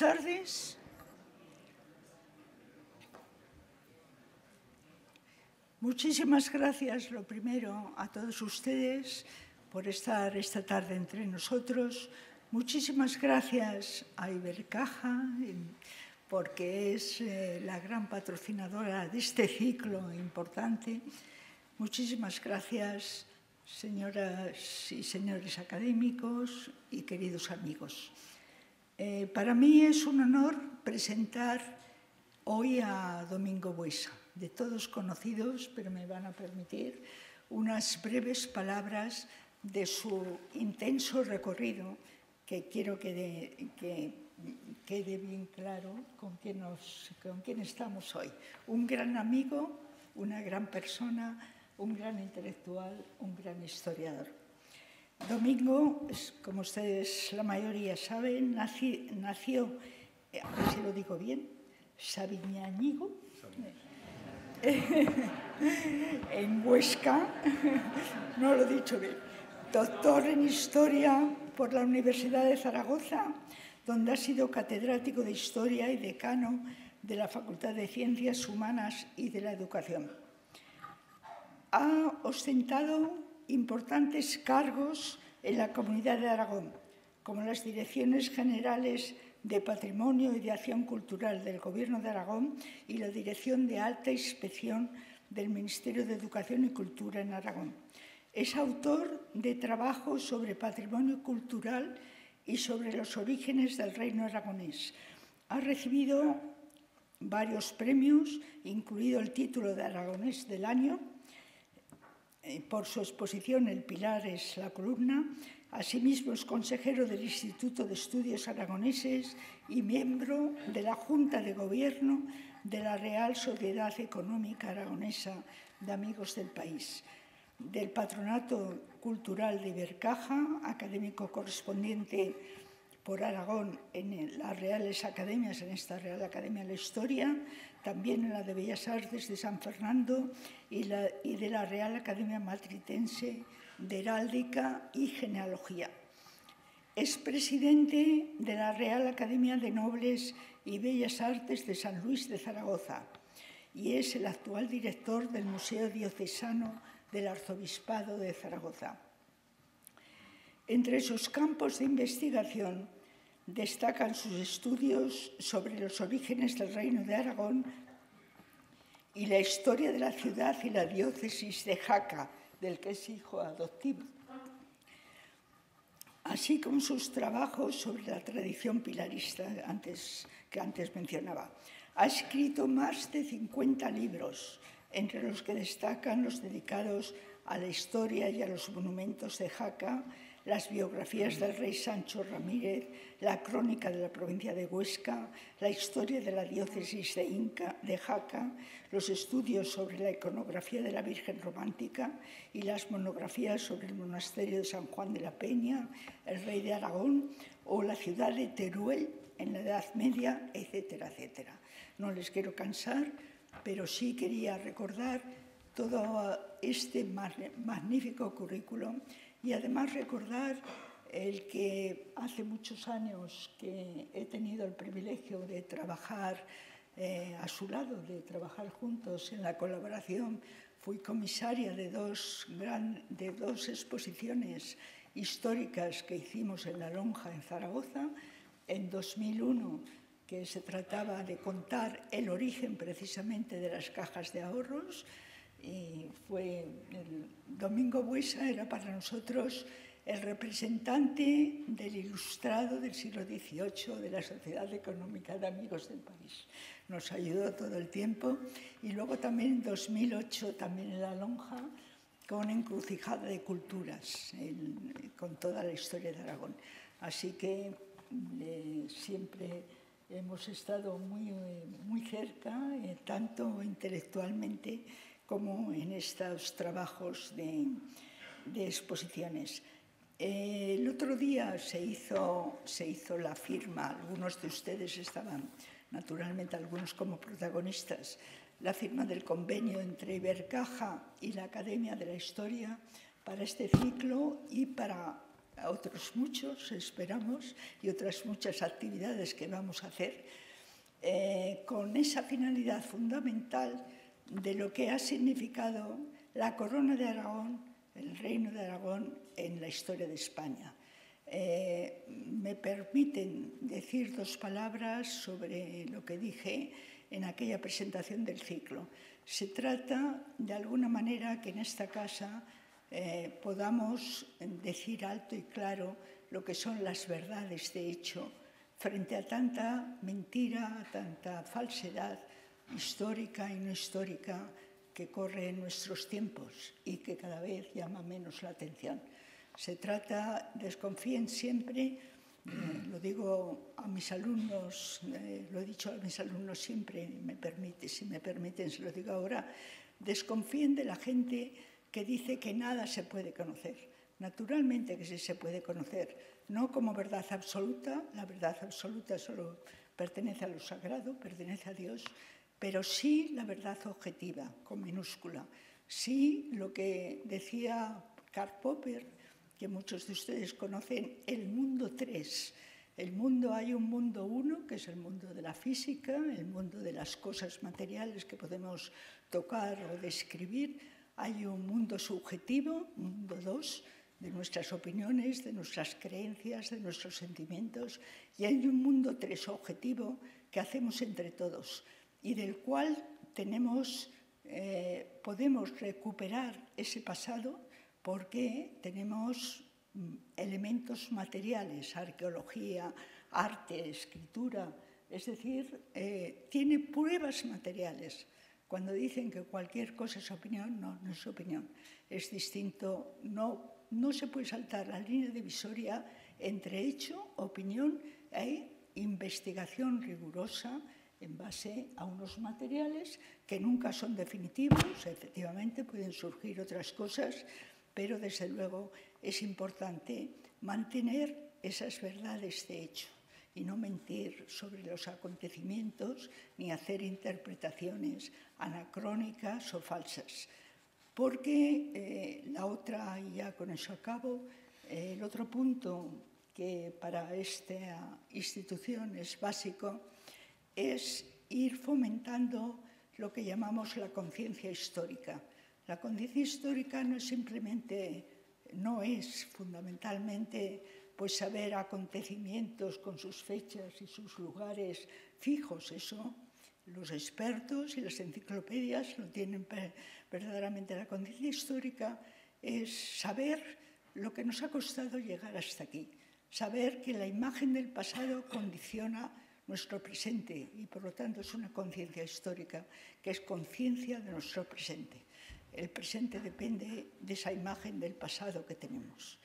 tardes. Muchísimas gracias, lo primero, a todos ustedes por estar esta tarde entre nosotros. Muchísimas gracias a Ibercaja, porque es eh, la gran patrocinadora de este ciclo importante. Muchísimas gracias, señoras y señores académicos y queridos amigos. Eh, para mí es un honor presentar hoy a Domingo Buesa, de todos conocidos, pero me van a permitir unas breves palabras de su intenso recorrido, que quiero que, quede bien claro con quién, con quién estamos hoy. Un gran amigo, una gran persona, un gran intelectual, un gran historiador. Domingo, como ustedes la mayoría saben, nació, eh, a ver si lo digo bien, Sabiñáñigo, en Huesca, no lo he dicho bien, doctor en Historia por la Universidad de Zaragoza, donde ha sido catedrático de Historia y decano de la Facultad de Ciencias Humanas y de la Educación. Ha ostentado importantes cargos en la Comunidad de Aragón, como las Direcciones Generales de Patrimonio y de Acción Cultural del Gobierno de Aragón y la Dirección de Alta Inspección del Ministerio de Educación y Cultura en Aragón. Es autor de trabajos sobre patrimonio cultural y sobre los orígenes del reino aragonés. Ha recibido varios premios, incluido el título de Aragonés del Año eh, por su exposición El Pilar es la columna. Asimismo es consejero del Instituto de Estudios Aragoneses y miembro de la Junta de Gobierno de la Real Sociedad Económica Aragonesa de Amigos del País, del Patronato Cultural de Ibercaja, académico correspondiente por Aragón en las Reales Academias, en esta Real Academia de la Historia, también en la de Bellas Artes de San Fernando y, de la Real Academia Matritense de Heráldica y Genealogía. Es presidente de la Real Academia de Nobles y Bellas Artes de San Luis de Zaragoza y es el actual director del Museo Diocesano del Arzobispado de Zaragoza. Entre sus campos de investigación destacan sus estudios sobre los orígenes del Reino de Aragón y la historia de la ciudad y la diócesis de Jaca, del que es hijo adoptivo, así como sus trabajos sobre la tradición pilarista antes, que antes mencionaba. Ha escrito más de 50 libros, entre los que destacan los dedicados a la historia y a los monumentos de Jaca, las biografías del rey Sancho Ramírez, la crónica de la provincia de Huesca, la historia de la diócesis de, Inca, de Jaca, los estudios sobre la iconografía de la Virgen Romántica y las monografías sobre el monasterio de San Juan de la Peña, el rey de Aragón o la ciudad de Teruel en la Edad Media, etcétera, etcétera. No les quiero cansar, pero sí quería recordar todo este magnífico currículum y además recordar el que hace muchos años que he tenido el privilegio de trabajar eh, a su lado, de trabajar juntos en la colaboración, fui comisaria de dos, de dos exposiciones históricas que hicimos en La Lonja, en Zaragoza, en 2001, que se trataba de contar el origen precisamente de las cajas de ahorros, y fue el Domingo Buesa era para nosotros el representante del ilustrado del siglo XVIII de la Sociedad Económica de Amigos del País. Nos ayudó todo el tiempo y luego también en 2008, también en La Lonja, con Encrucijada de Culturas, con toda la historia de Aragón. Así que mm, eh, siempre hemos estado muy, eh, muy cerca, eh, tanto intelectualmente, como en estos trabajos de, exposiciones. Eh, el otro día se hizo, se hizo la firma, algunos de ustedes estaban, naturalmente algunos como protagonistas, la firma del convenio entre Ibercaja y la Academia de la Historia para este ciclo y para otros muchos, esperamos, y otras muchas actividades que vamos a hacer, eh, con esa finalidad fundamental de lo que ha significado la corona de Aragón, el reino de Aragón en la historia de España. Eh, me permiten decir dos palabras sobre lo que dije en aquella presentación del ciclo. Se trata, de alguna manera, que en esta casa eh, podamos decir alto y claro lo que son las verdades de hecho frente a tanta mentira, tanta falsedad histórica y no histórica que corre en nuestros tiempos y que cada vez llama menos la atención. Se trata, desconfíen siempre, eh, lo digo a mis alumnos, eh, lo he dicho a mis alumnos siempre, me permite, si me permiten, se lo digo ahora, desconfíen de la gente que dice que nada se puede conocer. Naturalmente que sí se puede conocer, no como verdad absoluta, la verdad absoluta solo pertenece a lo sagrado, pertenece a Dios, pero sí la verdad objetiva, con minúscula. Sí lo que decía Karl Popper, que muchos de ustedes conocen, el mundo 3. El mundo hay un mundo 1, que es el mundo de la física, el mundo de las cosas materiales que podemos tocar o describir. Hay un mundo subjetivo, mundo 2, de nuestras opiniones, de nuestras creencias, de nuestros sentimientos. Y hay un mundo 3 objetivo que hacemos entre todos y del cual tenemos, eh, podemos recuperar ese pasado porque tenemos mm, elementos materiales, arqueología, arte, escritura, es decir, eh, tiene pruebas materiales. Cuando dicen que cualquier cosa es opinión, no, no es opinión. Es distinto, no, no se puede saltar la línea divisoria entre hecho, opinión e investigación rigurosa en base a unos materiales que nunca son definitivos, efectivamente pueden surgir otras cosas, pero desde luego es importante mantener esas verdades de hecho y no mentir sobre los acontecimientos ni hacer interpretaciones anacrónicas o falsas. Porque eh, la otra, y ya con eso acabo, el otro punto que para esta institución es básico es ir fomentando lo que llamamos la conciencia histórica. La conciencia histórica no es simplemente, no es fundamentalmente pues saber acontecimientos con sus fechas y sus lugares fijos, eso los expertos y las enciclopedias lo tienen verdaderamente. La conciencia histórica es saber lo que nos ha costado llegar hasta aquí, saber que la imagen del pasado condiciona nuestro presente y por lo tanto es una conciencia histórica que es conciencia de nuestro presente. El presente depende de esa imagen del pasado que tenemos.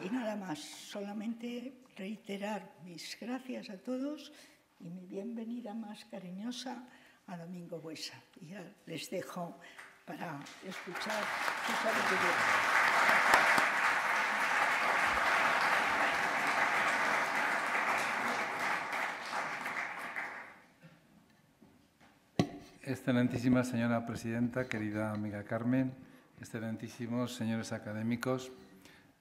Y nada más, solamente reiterar mis gracias a todos y mi bienvenida más cariñosa a Domingo Buesa. Y ya les dejo para escuchar Excelentísima señora presidenta, querida amiga Carmen, excelentísimos señores académicos,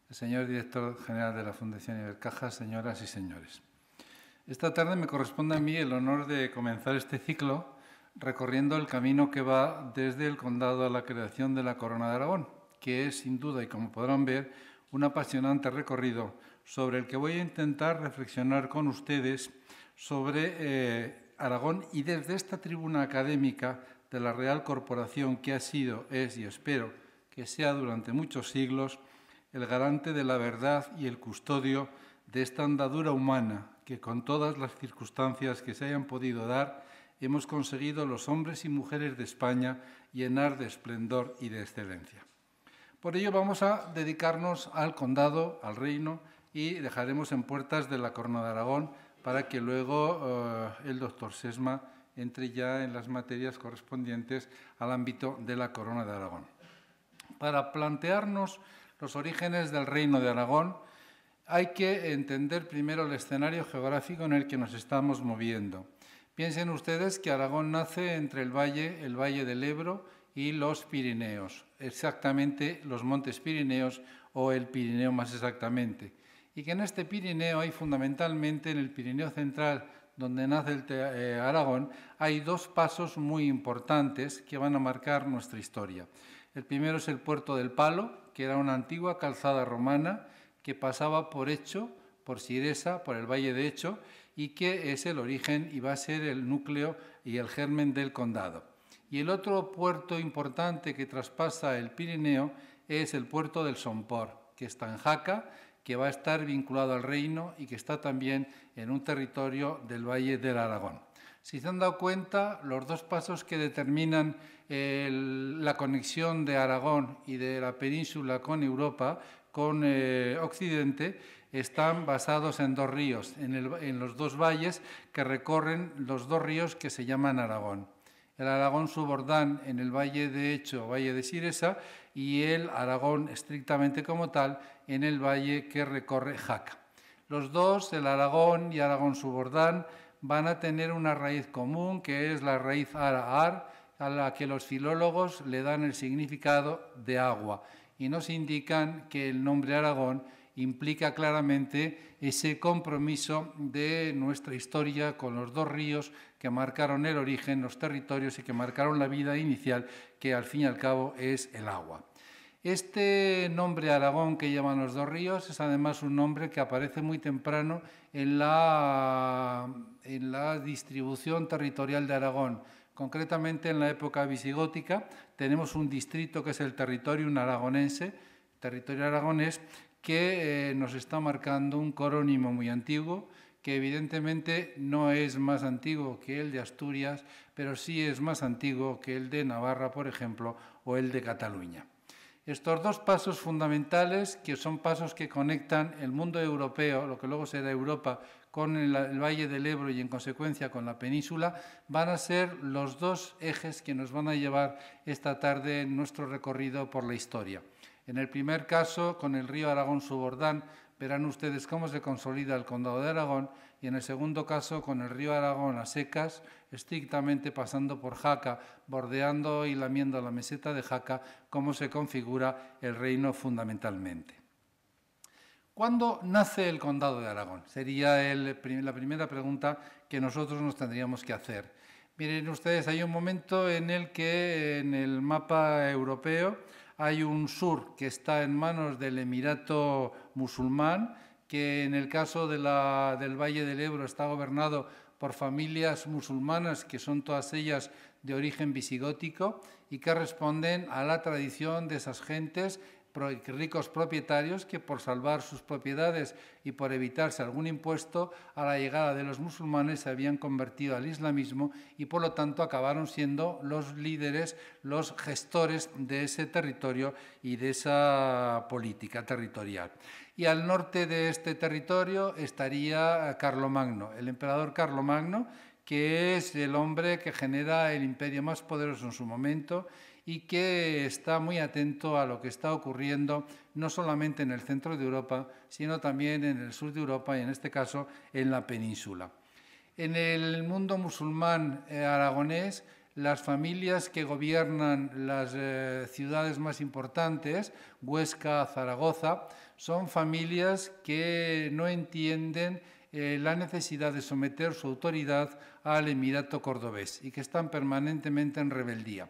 señor director general de la Fundación Ibercaja, señoras y señores. Esta tarde me corresponde a mí el honor de comenzar este ciclo recorriendo el camino que va desde el condado a la creación de la Corona de Aragón, que es, sin duda y como podrán ver, un apasionante recorrido sobre el que voy a intentar reflexionar con ustedes sobre eh, Aragón y desde esta tribuna académica de la Real Corporación que ha sido, es y espero que sea durante muchos siglos el garante de la verdad y el custodio de esta andadura humana que con todas las circunstancias que se hayan podido dar hemos conseguido los hombres y mujeres de España llenar de esplendor y de excelencia. Por ello vamos a dedicarnos al condado, al reino, y dejaremos en puertas de la Corona de Aragón para que luego eh, el doctor Sesma entre ya en las materias correspondientes al ámbito de la Corona de Aragón. Para plantearnos los orígenes del Reino de Aragón, hay que entender primero el escenario geográfico en el que nos estamos moviendo. Piensen ustedes que Aragón nace entre el valle, el valle del Ebro y los Pirineos, exactamente los montes Pirineos o el Pirineo más exactamente y que en este Pirineo hay fundamentalmente en el Pirineo Central, donde nace el eh, Aragón, hay dos pasos muy importantes que van a marcar nuestra historia. El primero es el puerto del Palo, que era una antigua calzada romana que pasaba por Hecho, por Siresa, por el Valle de Hecho, y que es el origen y va a ser el núcleo y el germen del condado. Y el otro puerto importante que traspasa el Pirineo es el puerto del Sompor, que está en Jaca, que va a estar vinculado al reino y que está también en un territorio del Valle del Aragón. Si se han dado cuenta, los dos pasos que determinan la conexión de Aragón y de la península con Europa, con eh, Occidente, están basados en dos ríos, en los dos valles que recorren los dos ríos que se llaman Aragón el Aragón subordán en el valle de hecho valle de Siresa, y el Aragón estrictamente como tal en el valle que recorre Jaca. Los dos, el Aragón y Aragón subordán, van a tener una raíz común que es la raíz ara a la que los filólogos le dan el significado de agua y nos indican que el nombre Aragón implica claramente ese compromiso de nuestra historia con los dos ríos que marcaron el origen, los territorios y que marcaron la vida inicial, que al fin y al cabo es el agua. Este nombre Aragón que llaman los dos ríos es además un nombre que aparece muy temprano en la, distribución territorial de Aragón. Concretamente en la época visigótica tenemos un distrito que es el territorio aragonense, territorio aragonés, que eh, nos está marcando un corónimo muy antiguo, que evidentemente no es más antiguo que el de Asturias, pero sí es más antiguo que el de Navarra, por ejemplo, o el de Cataluña. Estos dos pasos fundamentales, que son pasos que conectan el mundo europeo, lo que luego será Europa, con el, el, Valle del Ebro y en consecuencia con la península, van a ser los dos ejes que nos van a llevar esta tarde en nuestro recorrido por la historia. En el primer caso, con el río Aragón-Subordán, verán ustedes cómo se consolida el condado de Aragón y en el segundo caso con el río Aragón a secas, estrictamente pasando por Jaca, bordeando y lamiendo la meseta de Jaca, cómo se configura el reino fundamentalmente. ¿Cuándo nace el condado de Aragón? Sería la primera pregunta que nosotros nos tendríamos que hacer. Miren ustedes, hay un momento en el que en el mapa europeo, hay un sur que está en manos del Emirato musulmán, que en el caso del Valle del Ebro está gobernado por familias musulmanas, que son todas ellas de origen visigótico, y que responden a la tradición de esas gentes ricos propietarios que por salvar sus propiedades y por evitarse algún impuesto, a la llegada de los musulmanes se habían convertido al islamismo y por lo tanto acabaron siendo los líderes, los gestores de ese territorio y de esa política territorial. Y al norte de este territorio estaría Carlomagno, el emperador Carlomagno, que es el hombre que genera el imperio más poderoso en su momento y que está muy atento a lo que está ocurriendo no solamente en el centro de Europa, sino también en el sur de Europa y en este caso en la península. En el mundo musulmán eh, aragonés, las familias que gobiernan las eh, ciudades más importantes, Huesca, Zaragoza, son familias que no entienden eh, la necesidad de someter su autoridad al Emirato cordobés y que están permanentemente en rebeldía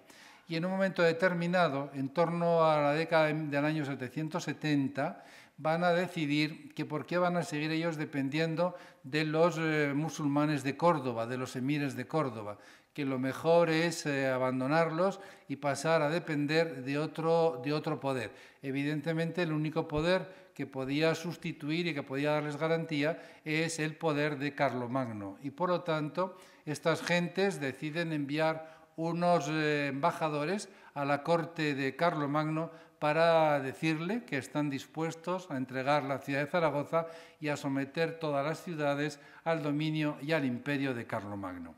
y en un momento determinado, en torno a la década del año 770, van a decidir que por qué van a seguir ellos dependiendo de los eh, musulmanes de Córdoba, de los emires de Córdoba, que lo mejor es eh, abandonarlos y pasar a depender de otro, de otro poder. Evidentemente, el único poder que podía sustituir y que podía darles garantía es el poder de Carlomagno. Y por lo tanto, estas gentes deciden enviar unos eh, embajadores a la corte de Carlomagno para decirle que están dispuestos a entregar la ciudad de Zaragoza y a someter todas las ciudades al dominio y al imperio de Carlomagno.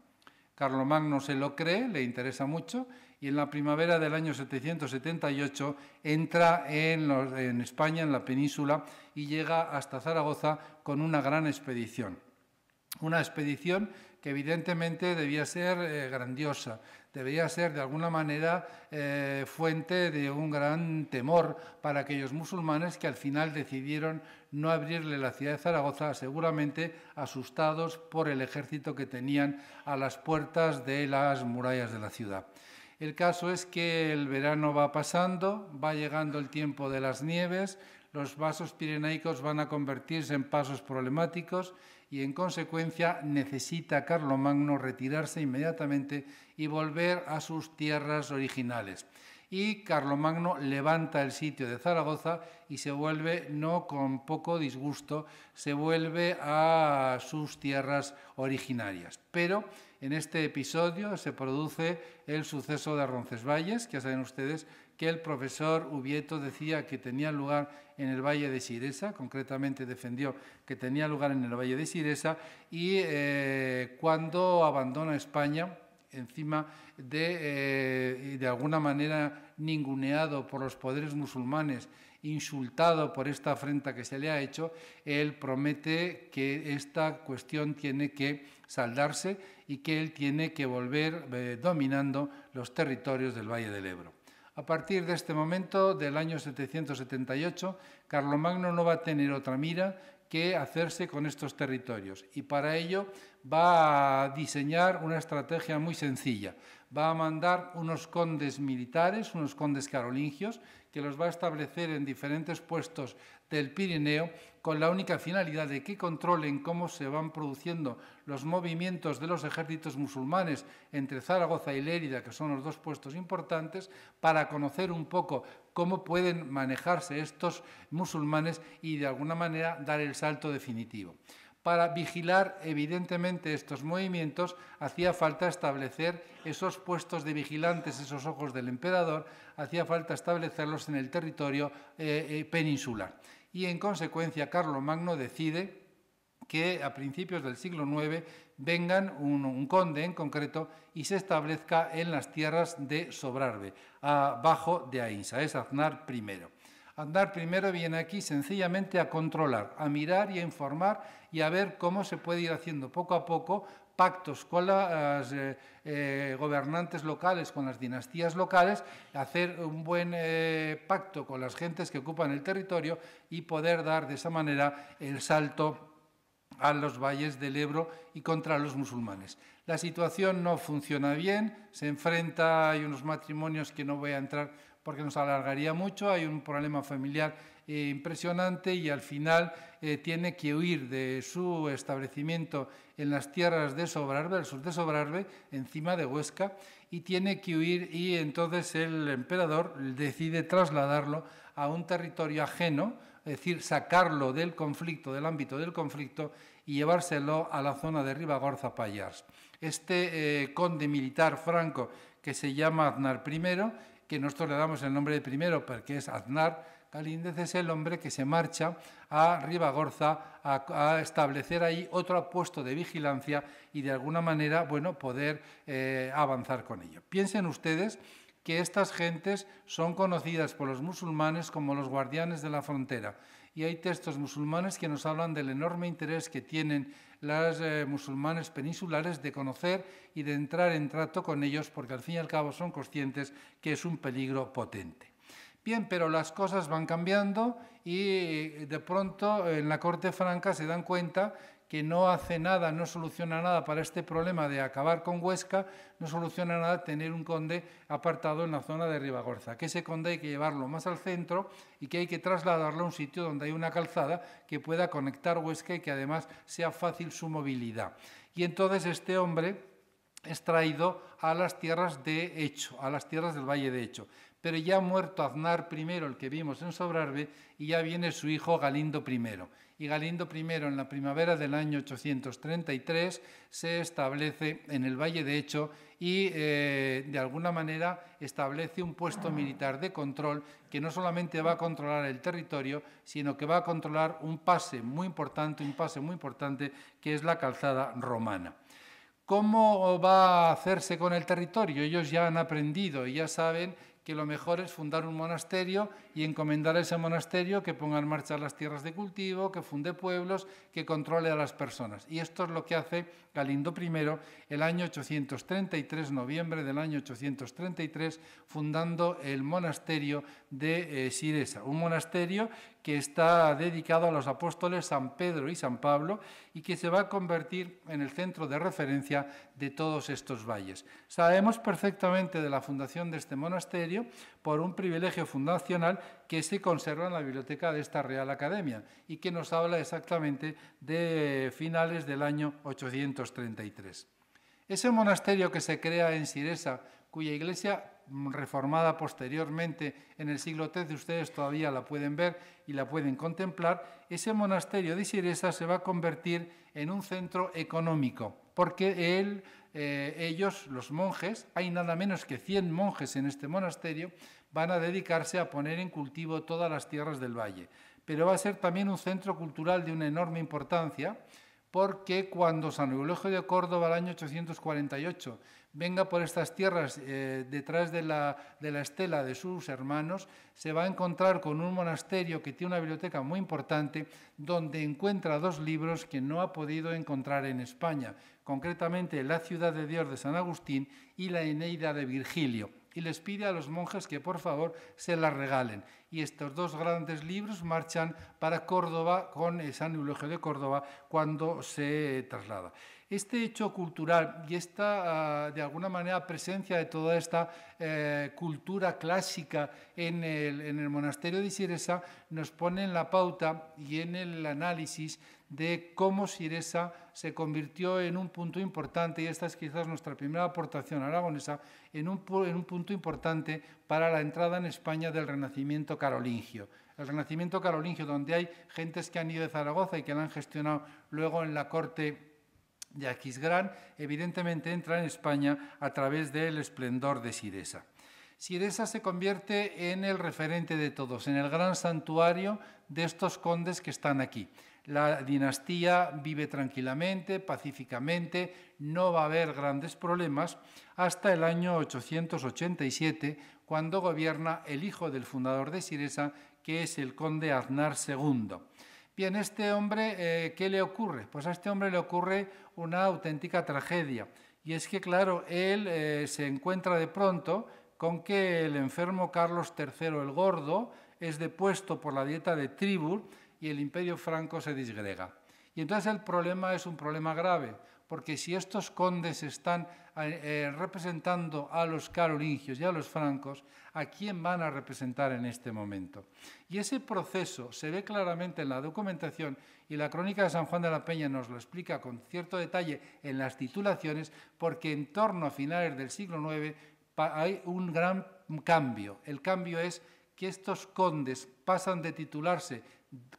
Carlomagno se lo cree, le interesa mucho, y en la primavera del año 778 entra en, España, en la península, y llega hasta Zaragoza con una gran expedición. Una expedición que evidentemente debía ser eh, grandiosa, debería ser de alguna manera eh, fuente de un gran temor para aquellos musulmanes que al final decidieron no abrirle la ciudad de Zaragoza, seguramente asustados por el ejército que tenían a las puertas de las murallas de la ciudad. El caso es que el verano va pasando, va llegando el tiempo de las nieves, los vasos pirenaicos van a convertirse en pasos problemáticos y en consecuencia necesita Carlomagno retirarse inmediatamente y volver a sus tierras originales. Y Carlomagno levanta el sitio de Zaragoza y se vuelve, no con poco disgusto, se vuelve a sus tierras originarias. Pero en este episodio se produce el suceso de Roncesvalles, que ya saben ustedes el profesor Ubieto decía que tenía lugar en el Valle de Siresa, concretamente defendió que tenía lugar en el Valle de Siresa, y eh, cuando abandona España, encima de, eh, de alguna manera, ninguneado por los poderes musulmanes, insultado por esta afrenta que se le ha hecho, él promete que esta cuestión tiene que saldarse y que él tiene que volver eh, dominando los territorios del Valle del Ebro. A partir de este momento, del año 778, Carlomagno no va a tener otra mira que hacerse con estos territorios y para ello va a diseñar una estrategia muy sencilla va a mandar unos condes militares, unos condes carolingios, que los va a establecer en diferentes puestos del Pirineo con la única finalidad de que controlen cómo se van produciendo los movimientos de los ejércitos musulmanes entre Zaragoza y Lérida, que son los dos puestos importantes, para conocer un poco cómo pueden manejarse estos musulmanes y de alguna manera dar el salto definitivo. Para vigilar evidentemente estos movimientos hacía falta establecer esos puestos de vigilantes, esos ojos del emperador, hacía falta establecerlos en el territorio eh, eh, peninsular. Y en consecuencia Carlomagno decide que a principios del siglo IX vengan un, conde en concreto y se establezca en las tierras de Sobrarbe, abajo de Ainsa, es Aznar I. Andar primero viene aquí sencillamente a controlar, a mirar y a informar y a ver cómo se puede ir haciendo poco a poco pactos con las eh, eh, gobernantes locales, con las dinastías locales, hacer un buen eh, pacto con las gentes que ocupan el territorio y poder dar de esa manera el salto a los valles del Ebro y contra los musulmanes. La situación no funciona bien, se enfrenta, hay unos matrimonios que no voy a entrar porque nos alargaría mucho, hay un problema familiar eh, impresionante y al final eh, tiene que huir de su establecimiento en las tierras de Sobrarbe, el sur de Sobrarbe, encima de Huesca, y tiene que huir y entonces el emperador decide trasladarlo a un territorio ajeno, es decir, sacarlo del conflicto, del ámbito del conflicto, y llevárselo a la zona de Ribagorza Payars. Este eh, conde militar franco que se llama Aznar I, que nosotros le damos el nombre de primero porque es Aznar, Calíndez es el hombre que se marcha a Ribagorza a, establecer ahí otro puesto de vigilancia y de alguna manera, bueno, poder eh, avanzar con ello. Piensen ustedes que estas gentes son conocidas por los musulmanes como los guardianes de la frontera. Y hay textos musulmanes que nos hablan del enorme interés que tienen las eh, musulmanes peninsulares de conocer y de entrar en trato con ellos, porque al fin y al cabo son conscientes que es un peligro potente. Bien, pero las cosas van cambiando y eh, de pronto en la corte franca se dan cuenta que no hace nada, no soluciona nada para este problema de acabar con Huesca, no soluciona nada tener un conde apartado en la zona de Ribagorza, que ese conde hay que llevarlo más al centro y que hay que trasladarlo a un sitio donde hay una calzada que pueda conectar Huesca y que además sea fácil su movilidad. Y entonces este hombre es traído a las tierras de Hecho, a las tierras del Valle de Hecho. Pero ya ha muerto Aznar primero, el que vimos en Sobrarbe, y ya viene su hijo Galindo I y Galindo I en la primavera del año 833 se establece en el Valle de Hecho y eh, de alguna manera establece un puesto militar de control que no solamente va a controlar el territorio, sino que va a controlar un pase muy importante, un pase muy importante que es la calzada romana. ¿Cómo va a hacerse con el territorio? Ellos ya han aprendido y ya saben que lo mejor es fundar un monasterio y encomendar a ese monasterio que ponga en marcha las tierras de cultivo, que funde pueblos, que controle a las personas. Y esto es lo que hace Galindo I el año 833, noviembre del año 833, fundando el monasterio de eh, Siresa, un monasterio que está dedicado a los apóstoles San Pedro y San Pablo y que se va a convertir en el centro de referencia de todos estos valles. Sabemos perfectamente de la fundación de este monasterio por un privilegio fundacional que se conserva en la biblioteca de esta Real Academia y que nos habla exactamente de finales del año 833. Ese monasterio que se crea en Siresa, cuya iglesia reformada posteriormente en el siglo XIII, ustedes todavía la pueden ver y la pueden contemplar, ese monasterio de Siresa se va a convertir en un centro económico, porque eh, ellos, los monjes, hay nada menos que 100 monjes en este monasterio, van a dedicarse a poner en cultivo todas las tierras del valle. Pero va a ser también un centro cultural de una enorme importancia, porque cuando San Eulogio de Córdoba, el año 848, venga por estas tierras eh, detrás de la, estela de sus hermanos, se va a encontrar con un monasterio que tiene una biblioteca muy importante, donde encuentra dos libros que no ha podido encontrar en España, concretamente La ciudad de Dios de San Agustín y La Eneida de Virgilio. Y les pide a los monjes que por favor se las regalen. Y estos dos grandes libros marchan para Córdoba con San Eulogio de Córdoba cuando se traslada. Este hecho cultural y esta, ah, de alguna manera, presencia de toda esta eh, cultura clásica en el, monasterio de Siresa nos pone en la pauta y en el análisis de cómo Siresa se convirtió en un punto importante, y esta es quizás nuestra primera aportación aragonesa, en un, en un punto importante para la entrada en España del Renacimiento carolingio el Renacimiento carolingio, donde hay gentes que han ido de Zaragoza y que la han gestionado luego en la corte de evidentemente entra en España a través del esplendor de Siresa. Siresa se convierte en el referente de todos, en el gran santuario de estos condes que están aquí. La dinastía vive tranquilamente, pacíficamente, no va a haber grandes problemas hasta el año 887, cuando gobierna el hijo del fundador de Siresa, que es el conde Aznar II. Bien, este hombre, eh, ¿qué le ocurre? Pues a este hombre le ocurre una auténtica tragedia. Y es que, claro, él eh, se encuentra de pronto con que el enfermo Carlos III el Gordo es depuesto por la dieta de Tribur y el imperio franco se disgrega. Y entonces el problema es un problema grave, porque si estos condes están eh, representando a los carolingios y a los francos, a quién van a representar en este momento. Y ese proceso se ve claramente en la documentación y la crónica de San Juan de la Peña nos lo explica con cierto detalle en las titulaciones, porque en torno a finales del siglo IX hay un gran cambio. El cambio es que estos condes pasan de titularse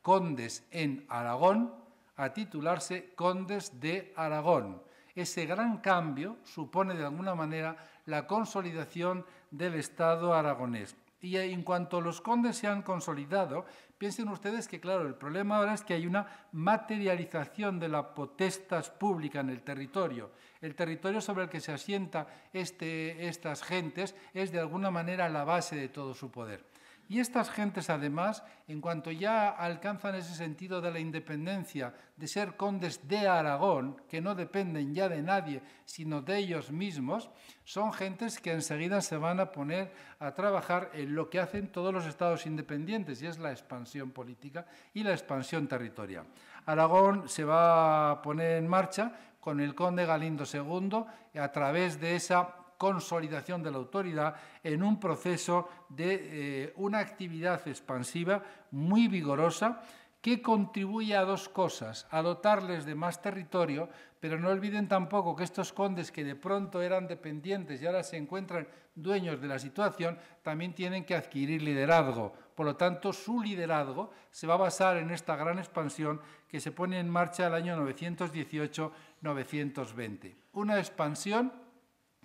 condes en Aragón a titularse condes de Aragón. Ese gran cambio supone de alguna manera la consolidación del Estado aragonés. Y en cuanto los condes se han consolidado, piensen ustedes que, claro, el problema ahora es que hay una materialización de la potestas pública en el territorio. El territorio sobre el que se asienta este, estas gentes es de alguna manera la base de todo su poder. Y estas gentes, además, en cuanto ya alcanzan ese sentido de la independencia, de ser condes de Aragón, que no dependen ya de nadie, sino de ellos mismos, son gentes que enseguida se van a poner a trabajar en lo que hacen todos los estados independientes, y es la expansión política y la expansión territorial. Aragón se va a poner en marcha con el conde Galindo II a través de esa consolidación de la autoridad en un proceso de eh, una actividad expansiva muy vigorosa que contribuye a dos cosas, a dotarles de más territorio, pero no olviden tampoco que estos condes que de pronto eran dependientes y ahora se encuentran dueños de la situación, también tienen que adquirir liderazgo. Por lo tanto, su liderazgo se va a basar en esta gran expansión que se pone en marcha el año 918-920. Una expansión